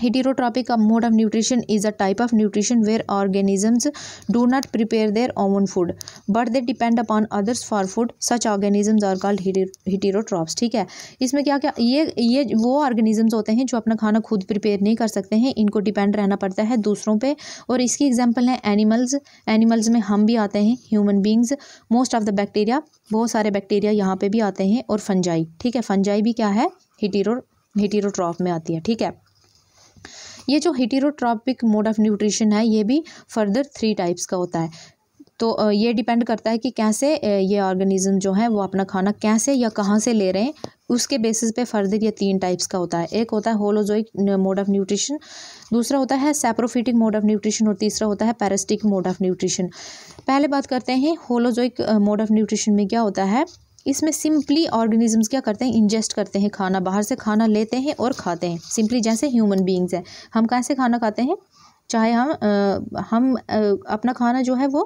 heterotrophic mode of nutrition is a type of nutrition where organisms do not prepare their own food but they depend upon others for food such organisms are called heterotrophs ठीक है इसमें क्या क्या ये ये वो ऑर्गेनिजम्स होते हैं जो अपना खाना खुद प्रिपेयर नहीं कर सकते हैं इनको डिपेंड रहना पड़ता है दूसरों पर और इसकी एग्जाम्पल हैं एनिमल्स एनिमल्स में हम भी आते हैं human beings most of the bacteria बहुत सारे बैक्टीरिया यहाँ पर भी आते हैं और फंजाई ठीक है फंजाई भी क्या है हिटीरो हिटीरोट्रॉप में आती है ठीक है ये जो हिटीरोट्रॉपिक मोड ऑफ न्यूट्रिशन है ये भी फर्दर थ्री टाइप्स का होता है तो ये डिपेंड करता है कि कैसे ये ऑर्गेनिज्म जो है वो अपना खाना कैसे या कहाँ से ले रहे हैं उसके बेसिस पे फर्दर ये तीन टाइप्स का होता है एक होता है होलोजोइक मोड ऑफ न्यूट्रिशन दूसरा होता है सेप्रोफिटिक मोड ऑफ न्यूट्रिशन और तीसरा होता है पैरास्टिक मोड ऑफ न्यूट्रिशन पहले बात करते हैं होलोजोइक मोड ऑफ न्यूट्रिशन में क्या होता है इसमें सिंपली ऑर्गेनिजम्स क्या करते हैं इंजेस्ट करते हैं खाना बाहर से खाना लेते हैं और खाते हैं सिंपली जैसे ह्यूमन बींग्स हैं हम कैसे खाना खाते हैं चाहे हम आ, हम आ, अपना खाना जो है वो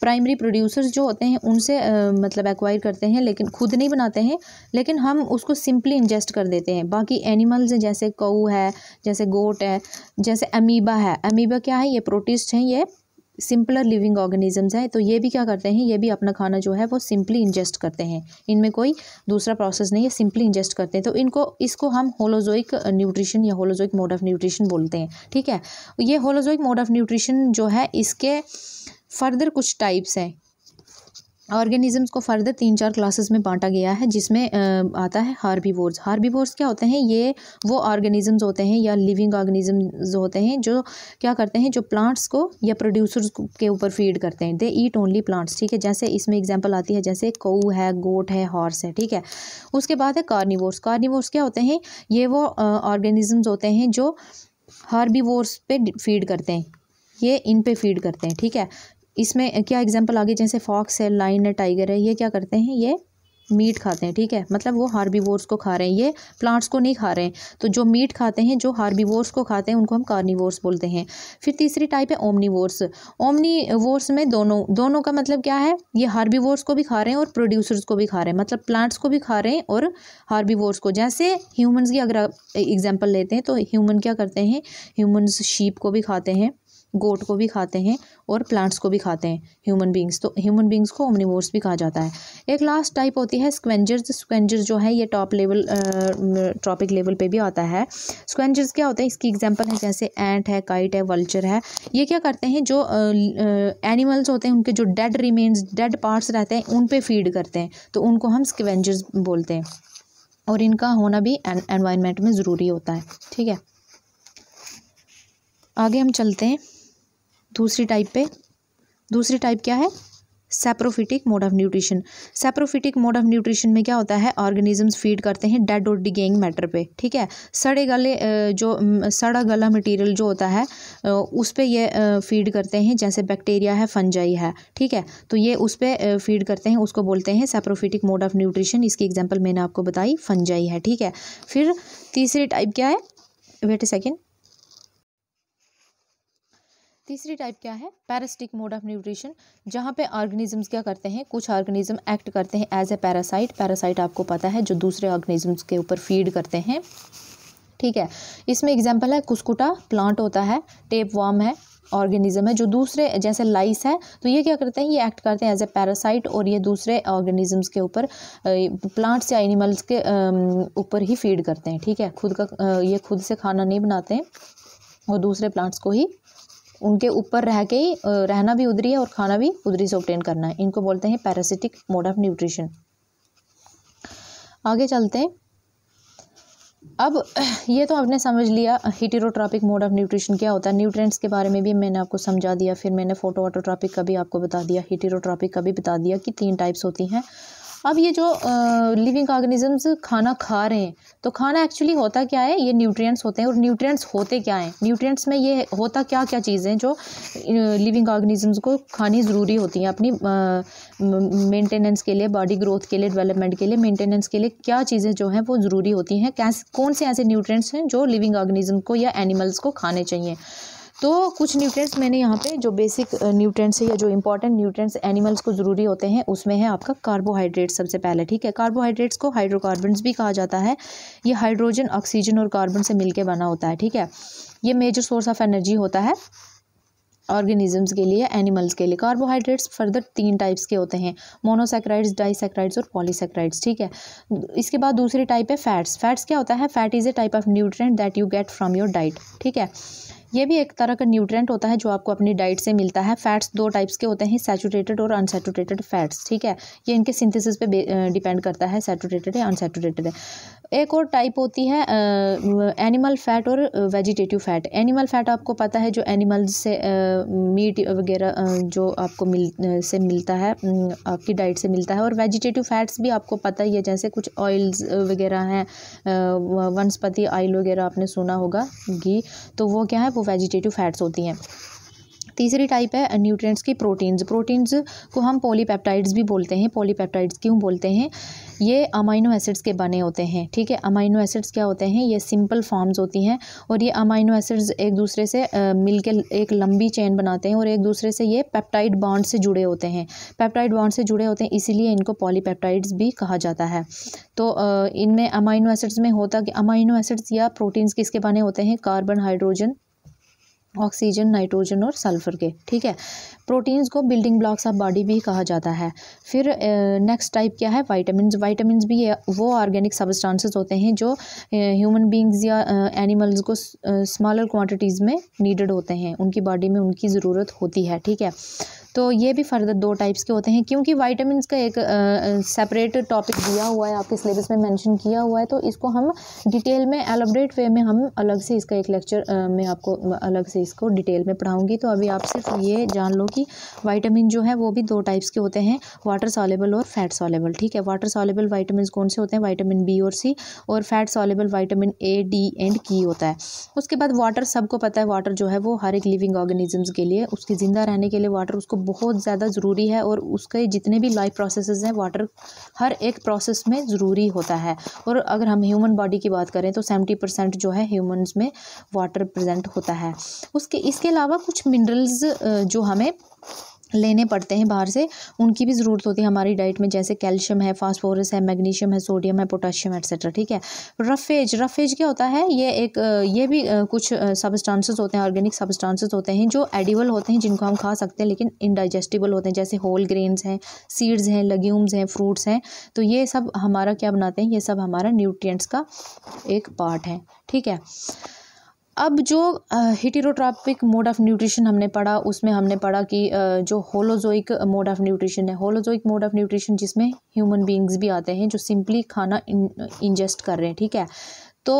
प्राइमरी प्रोड्यूसर्स जो होते हैं उनसे आ, मतलब एक्वायर करते हैं लेकिन खुद नहीं बनाते हैं लेकिन हम उसको सिंपली इंजेस्ट कर देते हैं बाकी एनिमल्स हैं जैसे कऊ है जैसे गोट है जैसे अमीबा है अमीबा क्या है ये प्रोटिस्ट हैं ये सिंपलर लिविंग ऑर्गेनिजम्स हैं तो ये भी क्या करते हैं ये भी अपना खाना जो है वो सिंपली इंजेस्ट करते हैं इनमें कोई दूसरा प्रोसेस नहीं है सिंपली इंजेस्ट करते हैं तो इनको इसको हम होलोजोइक न्यूट्रिशन या होलोजोइक मोड ऑफ न्यूट्रिशन बोलते हैं ठीक है ये होलोजोइक मोड ऑफ न्यूट्रिशन जो है इसके फर्दर कुछ टाइप्स हैं ऑर्गेनिजम्स को फर्दर तीन चार क्लासेस में बांटा गया है जिसमें आता है हार्बीवोर्स हार्बीवोर्स क्या होते हैं ये वो ऑर्गेनिजम्स होते हैं या लिविंग ऑर्गेनिजम्स होते हैं जो क्या करते हैं जो प्लांट्स को या प्रोड्यूसर्स के ऊपर फीड करते हैं दे ईट ओनली प्लांट्स ठीक है जैसे इसमें एग्जाम्पल आती है जैसे कौ है गोट है हॉर्स है ठीक है उसके बाद है कार्निवोर्स कार्निवोर्स क्या होते हैं ये वो ऑर्गेनिजम्स होते हैं जो हार्बीवोर्स पे फीड करते हैं ये इन पे फीड करते हैं ठीक है इसमें क्या एग्जांपल आगे जैसे फॉक्स है लाइन है टाइगर है ये क्या करते हैं ये मीट खाते हैं ठीक है मतलब वो हार्बीवोर्स को खा रहे हैं ये प्लांट्स को नहीं खा रहे हैं तो जो मीट खाते हैं जो हार्बीवोर्स को खाते हैं उनको हम कार्निवोर्स बोलते हैं फिर तीसरी टाइप है ओमनीवोर्स ओमनीवोर्स में दोनों दोनों का मतलब क्या है ये हार्बीवोर्स को भी खा रहे हैं और प्रोड्यूसर्स को भी खा रहे हैं मतलब प्लांट्स को भी खा रहे हैं और हार्बीवोर्स को जैसे ह्यूमन्स की अगर एग्जाम्पल लेते हैं तो ह्यूमन क्या करते हैं ह्यूमन्स शीप को भी खाते हैं गोट को भी खाते हैं और प्लांट्स को भी खाते हैं ह्यूमन बींग्स तो ह्यूमन बींग्स को ओमनीवोर्स भी कहा जाता है एक लास्ट टाइप होती है स्क्वेंजर्स स्क्वेंजर्स जो है ये टॉप लेवल ट्रॉपिक लेवल पे भी आता है स्क्वेंजर्स क्या होते हैं इसकी एग्जांपल है जैसे एंट है काइट है वल्चर है ये क्या करते हैं जो एनिमल्स होते हैं उनके जो डेड रिमेन्स डेड पार्ट्स रहते हैं उन पर फीड करते हैं तो उनको हम स्क्वेंजर्स बोलते हैं और इनका होना भी एनवायरमेंट में ज़रूरी होता है ठीक है आगे हम चलते हैं दूसरी टाइप पे दूसरी टाइप क्या है saprophytic mode of nutrition saprophytic mode of nutrition में क्या होता है ऑर्गेनिजम्स फीड करते हैं डेड और डिगेइंग मैटर पे ठीक है सड़े गले जो सड़ा गला मटेरियल जो होता है उस पर ये फीड करते हैं जैसे बैक्टीरिया है फंजाई है ठीक है तो ये उस पर फीड करते हैं उसको बोलते हैं सेप्रोफिटिक मोड ऑफ न्यूट्रिशन इसकी एग्जाम्पल मैंने आपको बताई फंजाई है ठीक है फिर तीसरी टाइप क्या है वेट ए सेकेंड तीसरी टाइप क्या है पैरास्टिक मोड ऑफ न्यूट्रिशन जहाँ पे ऑर्गेनिजम्स क्या करते हैं कुछ ऑर्गेनिज्म एक्ट करते हैं एज ए पैरासाइट पैरासाइट आपको पता है जो दूसरे ऑर्गेनिजम्स के ऊपर फीड करते हैं ठीक है इसमें एग्जाम्पल है कुस्कुटा प्लांट होता है टेप वार्म है ऑर्गेनिज्म है जो दूसरे जैसे लाइस है तो ये क्या करते हैं ये एक्ट करते हैं एज ए पैरासाइट और ये दूसरे ऑर्गेनिजम्स के ऊपर प्लांट्स या एनिमल्स के ऊपर ही फीड करते हैं ठीक है खुद का ये खुद से खाना नहीं बनाते हैं और दूसरे प्लांट्स को ही उनके ऊपर रह के ही रहना भी उधरी है और खाना भी उधरी से ऑप्टेन करना है इनको बोलते हैं पैरासिटिक मोड ऑफ न्यूट्रिशन आगे चलते हैं अब ये तो आपने समझ लिया हीटेरोट्रॉपिक मोड ऑफ न्यूट्रिशन क्या होता है न्यूट्रेंट्स के बारे में भी मैंने आपको समझा दिया फिर मैंने फोटो ऑटोट्रॉपिक का भी आपको बता दिया हीटेरोट्रॉपिक का भी बता दिया कि तीन टाइप्स होती हैं अब ये जो लिविंग ऑर्गेनिजम्स खाना खा रहे हैं तो खाना एक्चुअली होता क्या है ये न्यूट्रिएंट्स होते हैं और न्यूट्रिएंट्स होते क्या हैं न्यूट्रिएंट्स में ये होता क्या क्या चीज़ें जो लिविंग ऑर्गेनिजम्स को खानी ज़रूरी होती हैं अपनी मेंटेनेंस के लिए बॉडी ग्रोथ के लिए डेवलपमेंट के लिए मेंटेनेंस के लिए क्या चीज़ें जो हैं वो ज़रूरी होती हैं कौन से ऐसे न्यूट्रेंट्स हैं जो लिविंग ऑर्गेनिज्म को या एनिमल्स को खाने चाहिए तो कुछ न्यूट्रेंट्स मैंने यहाँ पे जो बेसिक न्यूट्रेंट्स है या जो इंपॉर्टेंट न्यूट्रेंट्स एनिमल्स को ज़रूरी होते हैं उसमें है आपका कार्बोहाइड्रेट सबसे पहले ठीक है कार्बोहाइड्रेट्स को हाइड्रोकार्बन्स भी कहा जाता है ये हाइड्रोजन ऑक्सीजन और कार्बन से मिलकर बना होता है ठीक है ये मेजर सोर्स ऑफ एनर्जी होता है ऑर्गेनिजम्स के लिए एनिमल्स के लिए कार्बोहाइड्रेट्स फर्दर तीन टाइप्स के होते हैं मोनोसेक्राइड्स डाइसेक्राइड्स और पॉलीसेक्राइड्स ठीक है इसके बाद दूसरी टाइप है फैट्स फैट्स क्या होता है fat is a type of nutrient that you get from your diet ठीक है ये भी एक तरह का न्यूट्रेंट होता है जो आपको अपनी डाइट से मिलता है फैट्स दो टाइप्स के होते हैं सैचुरेटेड और अनसेचुरेटेड फैट्स ठीक है ये इनके सिंथेसिस पे डिपेंड करता है सैचुरेटेड या अनसेचुरेटेड एक और टाइप होती है एनिमल फैट और वेजिटेटिव फैट एनिमल फैट आपको पता है जो एनिमल से मीट वगैरह जो आपको मिल से मिलता है आपकी डाइट से मिलता है और वेजिटेटिव फैट्स भी आपको पता ही है जैसे कुछ ऑयल्स वगैरह हैं वनस्पति ऑयल वगैरह आपने सुना होगा घी तो वो क्या है वो वेजिटेटिव फैट्स होती हैं तीसरी टाइप है न्यूट्रिएंट्स की प्रोटीन्स प्रोटीन्स को हम पॉलीपेप्टाइड्स भी बोलते हैं पॉलीपेप्टाइड्स क्यों बोलते हैं ये अमाइनो एसिड्स के बने होते हैं ठीक है अमाइनो एसिड्स क्या होते हैं ये सिंपल फॉर्म्स होती हैं और ये अमाइनो एसिड्स एक दूसरे से मिल के एक लंबी चेन बनाते हैं और एक दूसरे से ये पेप्टाइड बॉन्ड से जुड़े होते हैं पेप्टाइड बॉन्ड से जुड़े होते हैं इसीलिए इनको पॉलीपेप्टाइड्स भी कहा जाता है तो इनमें अमाइनो एसिड्स में होता कि अमाइनो एसिड्स या प्रोटीन्स किसके बने होते हैं कार्बन हाइड्रोजन ऑक्सीजन नाइट्रोजन और सल्फ़र के ठीक है प्रोटीन्स को बिल्डिंग ब्लॉक्स ऑफ बॉडी भी कहा जाता है फिर नेक्स्ट टाइप क्या है वाइटामिन वाइटामिन भी वो ऑर्गेनिक सब्सटेंसेस होते हैं जो ह्यूमन बींग्स या एनिमल्स को स्मॉलर क्वांटिटीज़ में नीडेड होते हैं उनकी बॉडी में उनकी ज़रूरत होती है ठीक है तो ये भी फ़र्दर दो टाइप्स के होते हैं क्योंकि वाइटामिन का एक सेपरेट टॉपिक दिया हुआ है आपके सिलेबस में मैंशन किया हुआ है तो इसको हम डिटेल में एलोबरेट वे में हम अलग से इसका एक लेक्चर में आपको अलग से इसको डिटेल में पढ़ाऊँगी तो अभी आप सिर्फ ये जान लो कि वाइटामिन जो है वो भी दो टाइप्स के होते हैं वाटर सॉलेबल और फैट सॉलेबल ठीक है वाटर सॉलेबल वाइटामिन कौन से होते हैं वाइटामिन बी और सी और fat soluble vitamin A D and K होता है उसके बाद वाटर सबको पता है वाटर जो है वो हर एक लिविंग ऑर्गेनिजम्स के लिए उसके ज़िंदा रहने के लिए वाटर उसको बहुत ज़्यादा ज़रूरी है और उसके जितने भी लाइफ प्रोसेसेस हैं वाटर हर एक प्रोसेस में ज़रूरी होता है और अगर हम ह्यूमन बॉडी की बात करें तो सेवेंटी परसेंट जो है ह्यूमन्स में वाटर प्रजेंट होता है उसके इसके अलावा कुछ मिनरल्स जो हमें लेने पड़ते हैं बाहर से उनकी भी ज़रूरत होती है हमारी डाइट में जैसे कैल्शियम है फास्फोरस है मैग्नीशियम है सोडियम है पोटाशियम एक्सेट्रा ठीक है रफेज रफेज क्या होता है ये एक ये भी कुछ सब्सटेंसेस होते हैं ऑर्गेनिक सब्सटेंसेस होते हैं जो एडिबल होते हैं जिनको हम खा सकते हैं लेकिन इनडाइजेस्टिबल होते हैं जैसे होल ग्रेन्स हैं सीड्स हैं लग्यूम्स हैं फ्रूट्स हैं तो ये सब हमारा क्या बनाते हैं ये सब हमारा न्यूट्रियट्स का एक पार्ट है ठीक है अब जो हिटेरोट्रॉपिक मोड ऑफ़ न्यूट्रिशन हमने पढ़ा उसमें हमने पढ़ा कि जो होलोजोइक मोड ऑफ़ न्यूट्रिशन है होलोजोइक मोड ऑफ़ न्यूट्रिशन जिसमें ह्यूमन बींग्स भी आते हैं जो सिंपली खाना इंजेस्ट कर रहे हैं ठीक है तो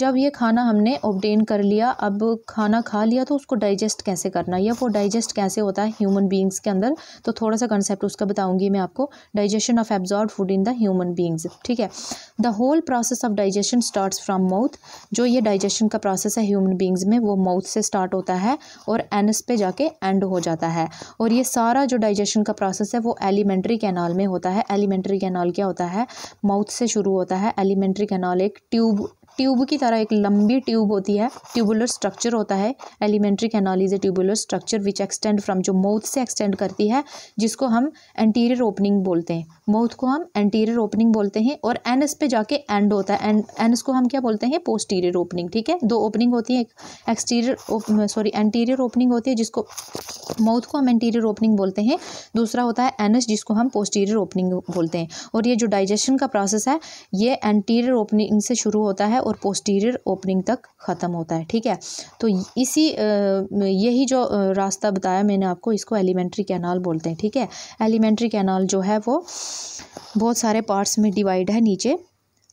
जब ये खाना हमने ऑब्टेन कर लिया अब खाना खा लिया तो उसको डाइजेस्ट कैसे करना या वो डाइजेस्ट कैसे होता है ह्यूमन बींग्स के अंदर तो थोड़ा सा कंसेप्ट उसका बताऊंगी मैं आपको digestion of absorb food in the human beings ठीक है the whole process of digestion start from mouth जो ये डाइजेशन का प्रोसेस है ह्यूमन बींग्स में वो माउथ से स्टार्ट होता है और एनस पे जाके एंड हो जाता है और ये सारा जो डाइजेशन का प्रोसेस है वो एलिमेंट्री कैनाल में होता है एलिमेंट्री कैनाल क्या होता है माउथ से शुरू होता है एलिमेंट्री कैनाल एक ट्यूब ट्यूब की तरह एक लंबी ट्यूब होती है ट्यूबुलर स्ट्रक्चर होता है alimentary canal is a tubular structure which extend from जो माउथ से एक्सटेंड करती है जिसको हम एंटीरियर ओपनिंग बोलते हैं माउथ को हम एंटीरियर ओपनिंग बोलते हैं और एनस पे जाके एंड होता है एंड एनस को हम क्या बोलते हैं पोस्टीरियर ओपनिंग ठीक है दो ओपनिंग होती है एक एक्सटीरियर सॉरी एंटीरियर ओपनिंग होती है जिसको माउथ को हम एंटीरियर ओपनिंग बोलते हैं दूसरा होता है एनस जिसको हम पोस्टीरियर ओपनिंग बोलते हैं और ये जो डाइजेशन का प्रोसेस है ये एंटीरियर ओपनिंग से शुरू होता है और पोस्टीरियर ओपनिंग तक ख़त्म होता है ठीक है तो इसी यही जो रास्ता बताया मैंने आपको इसको एलिमेंट्री कैनाल बोलते हैं ठीक है एलिमेंट्री कैनाल जो है वो बहुत सारे पार्ट्स में डिवाइड है नीचे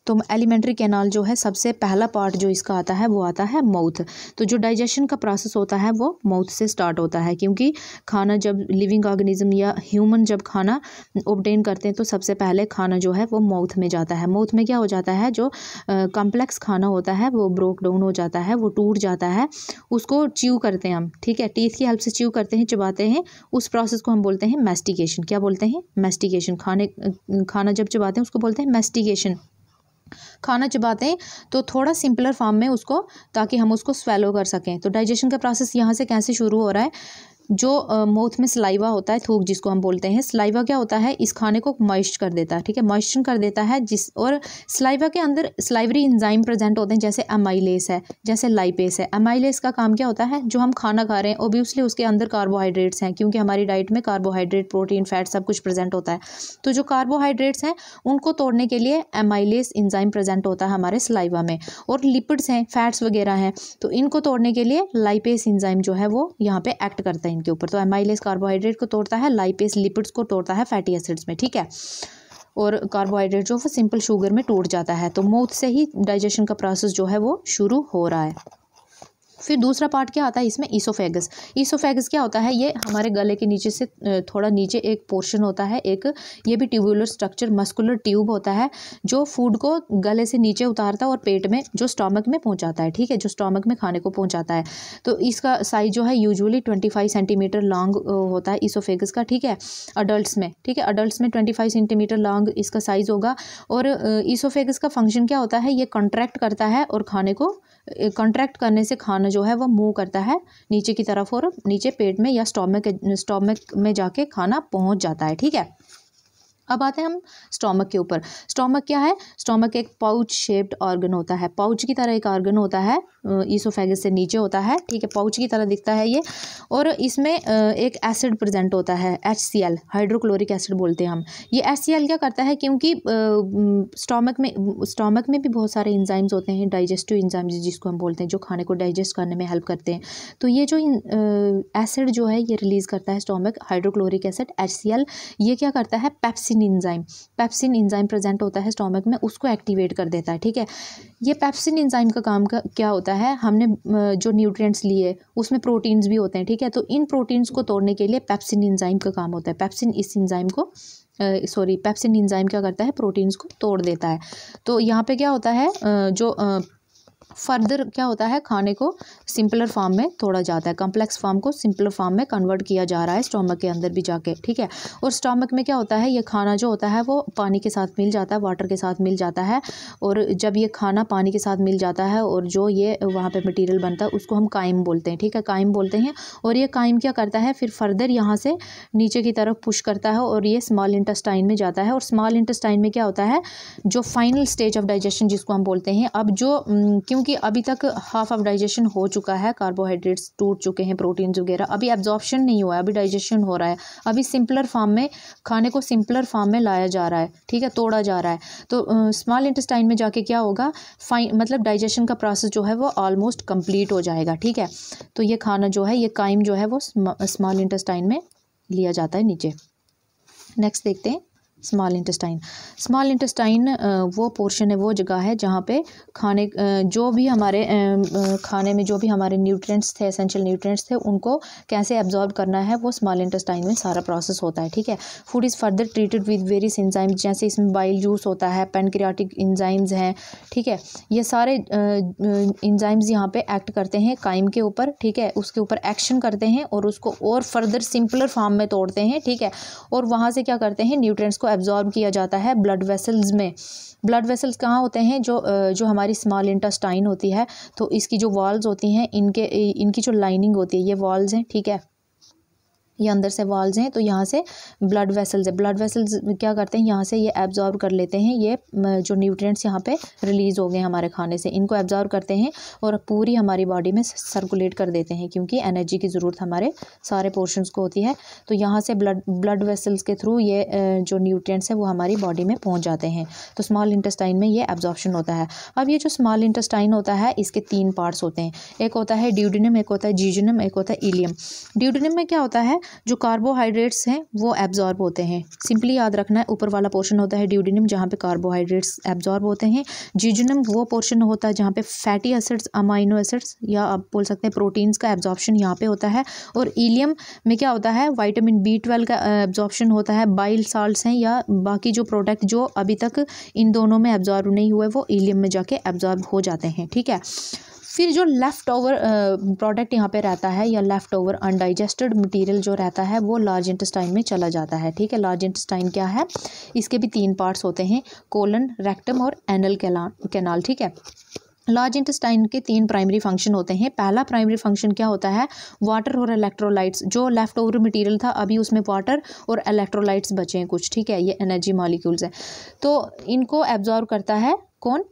तो एलिमेंट्री कैनाल जो है सबसे पहला पार्ट जो इसका आता है वो आता है माउथ तो जो डाइजेशन का प्रोसेस होता है वो माउथ से स्टार्ट होता है क्योंकि खाना जब लिविंग ऑर्गेनिज्म या ह्यूमन जब खाना ओबटेन करते हैं तो सबसे पहले खाना जो है वो माउथ में जाता है माउथ में क्या हो जाता है जो कम्प्लेक्स खाना होता है वो ब्रोक डाउन हो जाता है वो टूट जाता है उसको च्यू करते हैं हम ठीक है टीथ की हेल्प से च्यू करते हैं चबाते हैं उस प्रोसेस को हम बोलते हैं मेस्टिकेशन क्या बोलते हैं मेस्टिकेशन खाने खाना जब चबाते हैं उसको बोलते हैं मेस्टिकेशन खाना चबाते हैं तो थोड़ा सिंपलर फॉर्म में उसको ताकि हम उसको स्वेलो कर सकें तो डाइजेशन का प्रोसेस यहाँ से कैसे शुरू हो रहा है जो माउथ में सलाइवा होता है थूक जिसको हम बोलते हैं सलाइवा क्या होता है इस खाने को मॉइस्ट कर देता है ठीक है मॉइस्चर कर देता है जिस और सलाइवा के अंदर सलाइवरी इंजाइम प्रेजेंट होते हैं जैसे अमाइलेस है जैसे लाइपेस है अमाइलेस का काम क्या होता है जो हम खाना खा रहे हैं ओबियसली उसके अंदर कार्बोहाइड्रेट्स हैं क्योंकि हमारी डाइट में कार्बोहाइड्रेट प्रोटीन फैट सब कुछ प्रेजेंट होता है तो जो कार्बोहाइड्रेट्स हैं उनको तोड़ने के लिए एमाइलेस इंजाइम प्रेजेंट होता है हमारे सलाइवा में और लिपिड्स हैं फैट्स वगैरह हैं तो इनको तोड़ने के लिए लाइपेस इंजाइम जो है वो यहाँ पर एक्ट करता है के ऊपर तो एमाइलेज कार्बोहाइड्रेट को तोड़ता है लाइपेस लिपिड्स को तोड़ता है फैटी एसिड्स में ठीक है और कार्बोहाइड्रेट जो वो सिंपल शुगर में टूट जाता है तो मौत से ही डाइजेशन का प्रोसेस जो है वो शुरू हो रहा है फिर दूसरा पार्ट क्या आता है इसमें ईसोफेगस ईसोफेगस क्या होता है ये हमारे गले के नीचे से थोड़ा नीचे एक पोर्शन होता है एक ये भी ट्यूबुलर स्ट्रक्चर मस्कुलर ट्यूब होता है जो फूड को गले से नीचे उतारता है और पेट में जो स्टॉमक में पहुंचाता है ठीक है जो स्टॉमक में खाने को पहुँचाता है तो इसका साइज जो है usually twenty five centimetre long होता है ईसोफेगस का ठीक है अडल्ट में ठीक है अडल्ट में ट्वेंटी फाइव सेंटीमीटर लॉन्ग इसका साइज़ होगा और ईसोफेगस का फंक्शन क्या होता है ये कॉन्ट्रैक्ट करता है और खाने को कॉन्ट्रैक्ट करने से खाना जो है वो मूव करता है नीचे की तरफ और नीचे पेट में या स्टोमक स्टोमक में जाके खाना पहुंच जाता है ठीक है अब आते हैं हम स्टोमक के ऊपर स्टोमक क्या है स्टोमक एक पाउच शेप्ड ऑर्गन होता है पाउच की तरह एक ऑर्गन होता है ईसोफेगस से नीचे होता है ठीक है पाउच की तरह दिखता है ये और इसमें एक एसिड प्रेजेंट होता है H C L hydrochloric acid बोलते हैं हम ये एच सी एल क्या करता है क्योंकि स्टोमक में स्टोमक में भी बहुत सारे इंजाइम्स होते हैं डाइजेस्टिव इंजाइम्स जिसको हम बोलते हैं जो खाने को डाइजेस्ट करने में हेल्प करते हैं तो ये जो एसिड जो है ये रिलीज़ करता है stomach hydrochloric acid H C L ये क्या करता है pepsin enzyme pepsin enzyme present होता है स्टोमक में उसको एक्टिवेट कर देता है ठीक है ये पैप्सिन इंजाइम का काम का क्या होता है हमने जो न्यूट्रिएंट्स लिए उसमें प्रोटीन्स भी होते हैं ठीक है तो इन प्रोटीन्स को तोड़ने के लिए पैप्सिन इंजाइम का काम होता है पैप्सिन इस इंजाइम को सॉरी पैप्सिन इंजाइम क्या करता है प्रोटीन्स को तोड़ देता है तो यहाँ पे क्या होता है जो फर्दर क्या होता है खाने को सिंपलर फॉर्म में तोड़ा जाता है कॉम्प्लेक्स फॉर्म को सिंपलर फॉर्म में कन्वर्ट किया जा रहा है स्टोमक के अंदर भी जाके ठीक है और स्टोमक में क्या होता है ये खाना जो होता है वो पानी के साथ मिल जाता है वाटर के साथ मिल जाता है और जब ये खाना पानी के साथ मिल जाता है और जो ये वहाँ पर मटीरियल बनता है उसको हम कायम बोलते हैं ठीक है कायम बोलते हैं और ये कायम क्या करता है फिर फर्दर यहाँ से नीचे की तरफ पुश करता है और ये स्मॉल इंटस्टाइन में जाता है और स्मॉल इंटस्टाइन में क्या होता है जो फाइनल स्टेज ऑफ डाइजेशन जिसको हम बोलते हैं अब जो क्यों क्योंकि अभी तक हाफ ऑफ डाइजेशन हो चुका है कार्बोहाइड्रेट्स टूट चुके हैं प्रोटीन्स वगैरह अभी एब्जॉर्प्शन नहीं हुआ है अभी डाइजेशन हो रहा है अभी सिंपलर फॉर्म में खाने को सिंपलर फॉर्म में लाया जा रहा है ठीक है तोड़ा जा रहा है तो स्मॉल इंटेस्टाइन में जाके क्या होगा फाइन मतलब डाइजेशन का प्रोसेस जो है वो ऑलमोस्ट कम्प्लीट हो जाएगा ठीक है तो ये खाना जो है ये काइम जो है वो स्मॉल इंटेस्टाइन में लिया जाता है नीचे नेक्स्ट देखते हैं स्मॉल इंटेस्टाइन स्मॉल इंटेस्टाइन वो पोर्शन है वो जगह है जहाँ पे खाने जो भी हमारे खाने में जो भी हमारे न्यूट्रिएंट्स थे एसेंशियल न्यूट्रिएंट्स थे उनको कैसे एब्जॉर्ब करना है वो स्मॉल इंटेस्टाइन में सारा प्रोसेस होता है ठीक है food is further treated with various enzymes जैसे इसमें बाइल जूस होता है पेनक्रियाटिक इंजाइम्स हैं ठीक है ये सारे इंजाइम्स यहाँ पर एक्ट करते हैं काइम के ऊपर ठीक है उसके ऊपर एक्शन करते हैं और उसको और फर्दर सिंपलर फॉर्म में तोड़ते हैं ठीक है और वहाँ से क्या करते हैं न्यूट्रेंट्स को एब्ज़ॉर्ब किया जाता है ब्लड वेसल्स में ब्लड वेसल्स कहाँ होते हैं जो जो हमारी स्मॉल इंटस्टाइन होती है तो इसकी जो वॉल्स होती हैं इनके इनकी जो लाइनिंग होती है ये वॉल्स हैं ठीक है ये अंदर से वॉल्स हैं तो यहाँ से ब्लड वेसल्स है ब्लड वेसल्स क्या करते हैं यहाँ से ये एब्जॉर्व कर लेते हैं ये जो न्यूट्रिएंट्स यहाँ पे रिलीज़ हो गए हमारे खाने से इनको एब्जॉर्व करते हैं और पूरी हमारी बॉडी में सर्कुलेट कर देते हैं क्योंकि एनर्जी की ज़रूरत हमारे सारे पोर्शन को होती है तो यहाँ से ब्लड ब्लड वेसल्स के थ्रू ये जो न्यूट्रियट्स हैं वो हमारी बॉडी में पहुँच जाते हैं तो स्मॉल इंटेस्टाइन में ये एब्जॉर्प्शन होता है अब ये जो स्मॉल इंटेस्टाइन होता है इसके तीन पार्ट्स होते हैं एक होता है ड्यूडिनम एक होता है जीजनम एक होता है ईलियम ड्यूडिनम में क्या होता है जो कार्बोहाइड्रेट्स हैं वो एब्जॉर्ब होते हैं सिंपली याद रखना है ऊपर वाला पोर्शन होता है ड्यूडिनम जहाँ पे कार्बोहाइड्रेट्स एब्जॉर्ब होते हैं जीजुनम वो पोर्शन होता है जहाँ पे फैटी एसिड्स अमाइनो एसिड्स या आप बोल सकते हैं प्रोटीन्स का एब्जॉर्बशन यहाँ पे होता है और ईलियम में क्या होता है वाइटामिन बी ट्वेल्व का एब्जॉर्बशन होता है बाइल साल्ट हैं या बाकी जो प्रोडक्ट जो अभी तक इन दोनों में एब्जॉर्ब नहीं हुए वो ईलियम में जाके एब्जॉर्ब हो जाते हैं ठीक है फिर जो लेफ़्ट ओवर प्रोडक्ट यहाँ पे रहता है या लेफ़्ट ओवर अनडाइजेस्टेड मटेरियल जो रहता है वो लार्ज इंटेस्टाइन में चला जाता है ठीक है लार्ज इंटेस्टाइन क्या है इसके भी तीन पार्ट्स होते हैं कोलन रेक्टम और एनल कैनाल ठीक है लार्ज इंटेस्टाइन के तीन प्राइमरी फंक्शन होते हैं पहला प्राइमरी फंक्शन क्या होता है वाटर और इलेक्ट्रोलाइट्स जो लेफ्ट ओवर मटेरियल था अभी उसमें वाटर और इलेक्ट्रोलाइट्स बचे हैं कुछ ठीक है ये एनर्जी मॉलिक्यूल्स हैं तो इनको एब्जॉर्व करता है कौन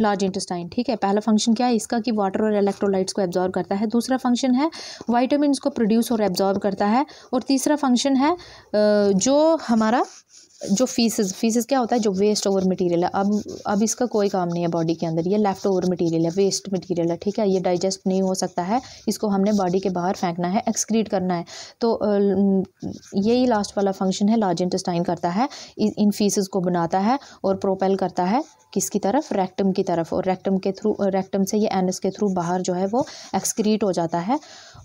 लार्ज इंटेस्टाइन ठीक है पहला फंक्शन क्या है इसका कि वाटर और इलेक्ट्रोलाइट्स को एब्जॉर्व करता है दूसरा फंक्शन है वाइटामिन को प्रोड्यूस और एब्जॉर्व करता है और तीसरा फंक्शन है जो हमारा जो फीसेस फीसेस क्या होता है जो वेस्ट ओवर मटेरियल है अब अब इसका कोई काम नहीं है बॉडी के अंदर ये लेफ्ट ओवर मटेरियल है वेस्ट मटेरियल है ठीक है ये डाइजेस्ट नहीं हो सकता है इसको हमने बॉडी के बाहर फेंकना है एक्सक्रीट करना है तो यही लास्ट वाला फंक्शन है लार्ज इंटेस्टाइन करता है इन फीसेस को बनाता है और प्रोपेल करता है किसकी तरफ रेक्टम की तरफ और रेक्टम के थ्रू रेक्टम से ये एनस के थ्रू बाहर जो है वो एक्सक्रीट हो जाता है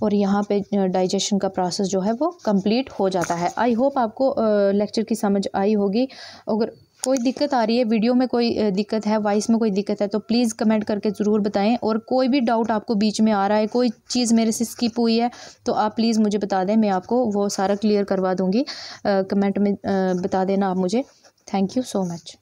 और यहाँ पे डाइजेशन का प्रोसेस जो है वो कंप्लीट हो जाता है आई होप आपको लेक्चर की समझ आई होगी अगर कोई दिक्कत आ रही है वीडियो में कोई दिक्कत है वॉइस में कोई दिक्कत है तो प्लीज़ कमेंट करके ज़रूर बताएं और कोई भी डाउट आपको बीच में आ रहा है कोई चीज़ मेरे से स्किप हुई है तो आप प्लीज़ मुझे बता दें मैं आपको वो सारा क्लियर करवा दूँगी कमेंट में आ, बता देना आप मुझे थैंक यू सो मच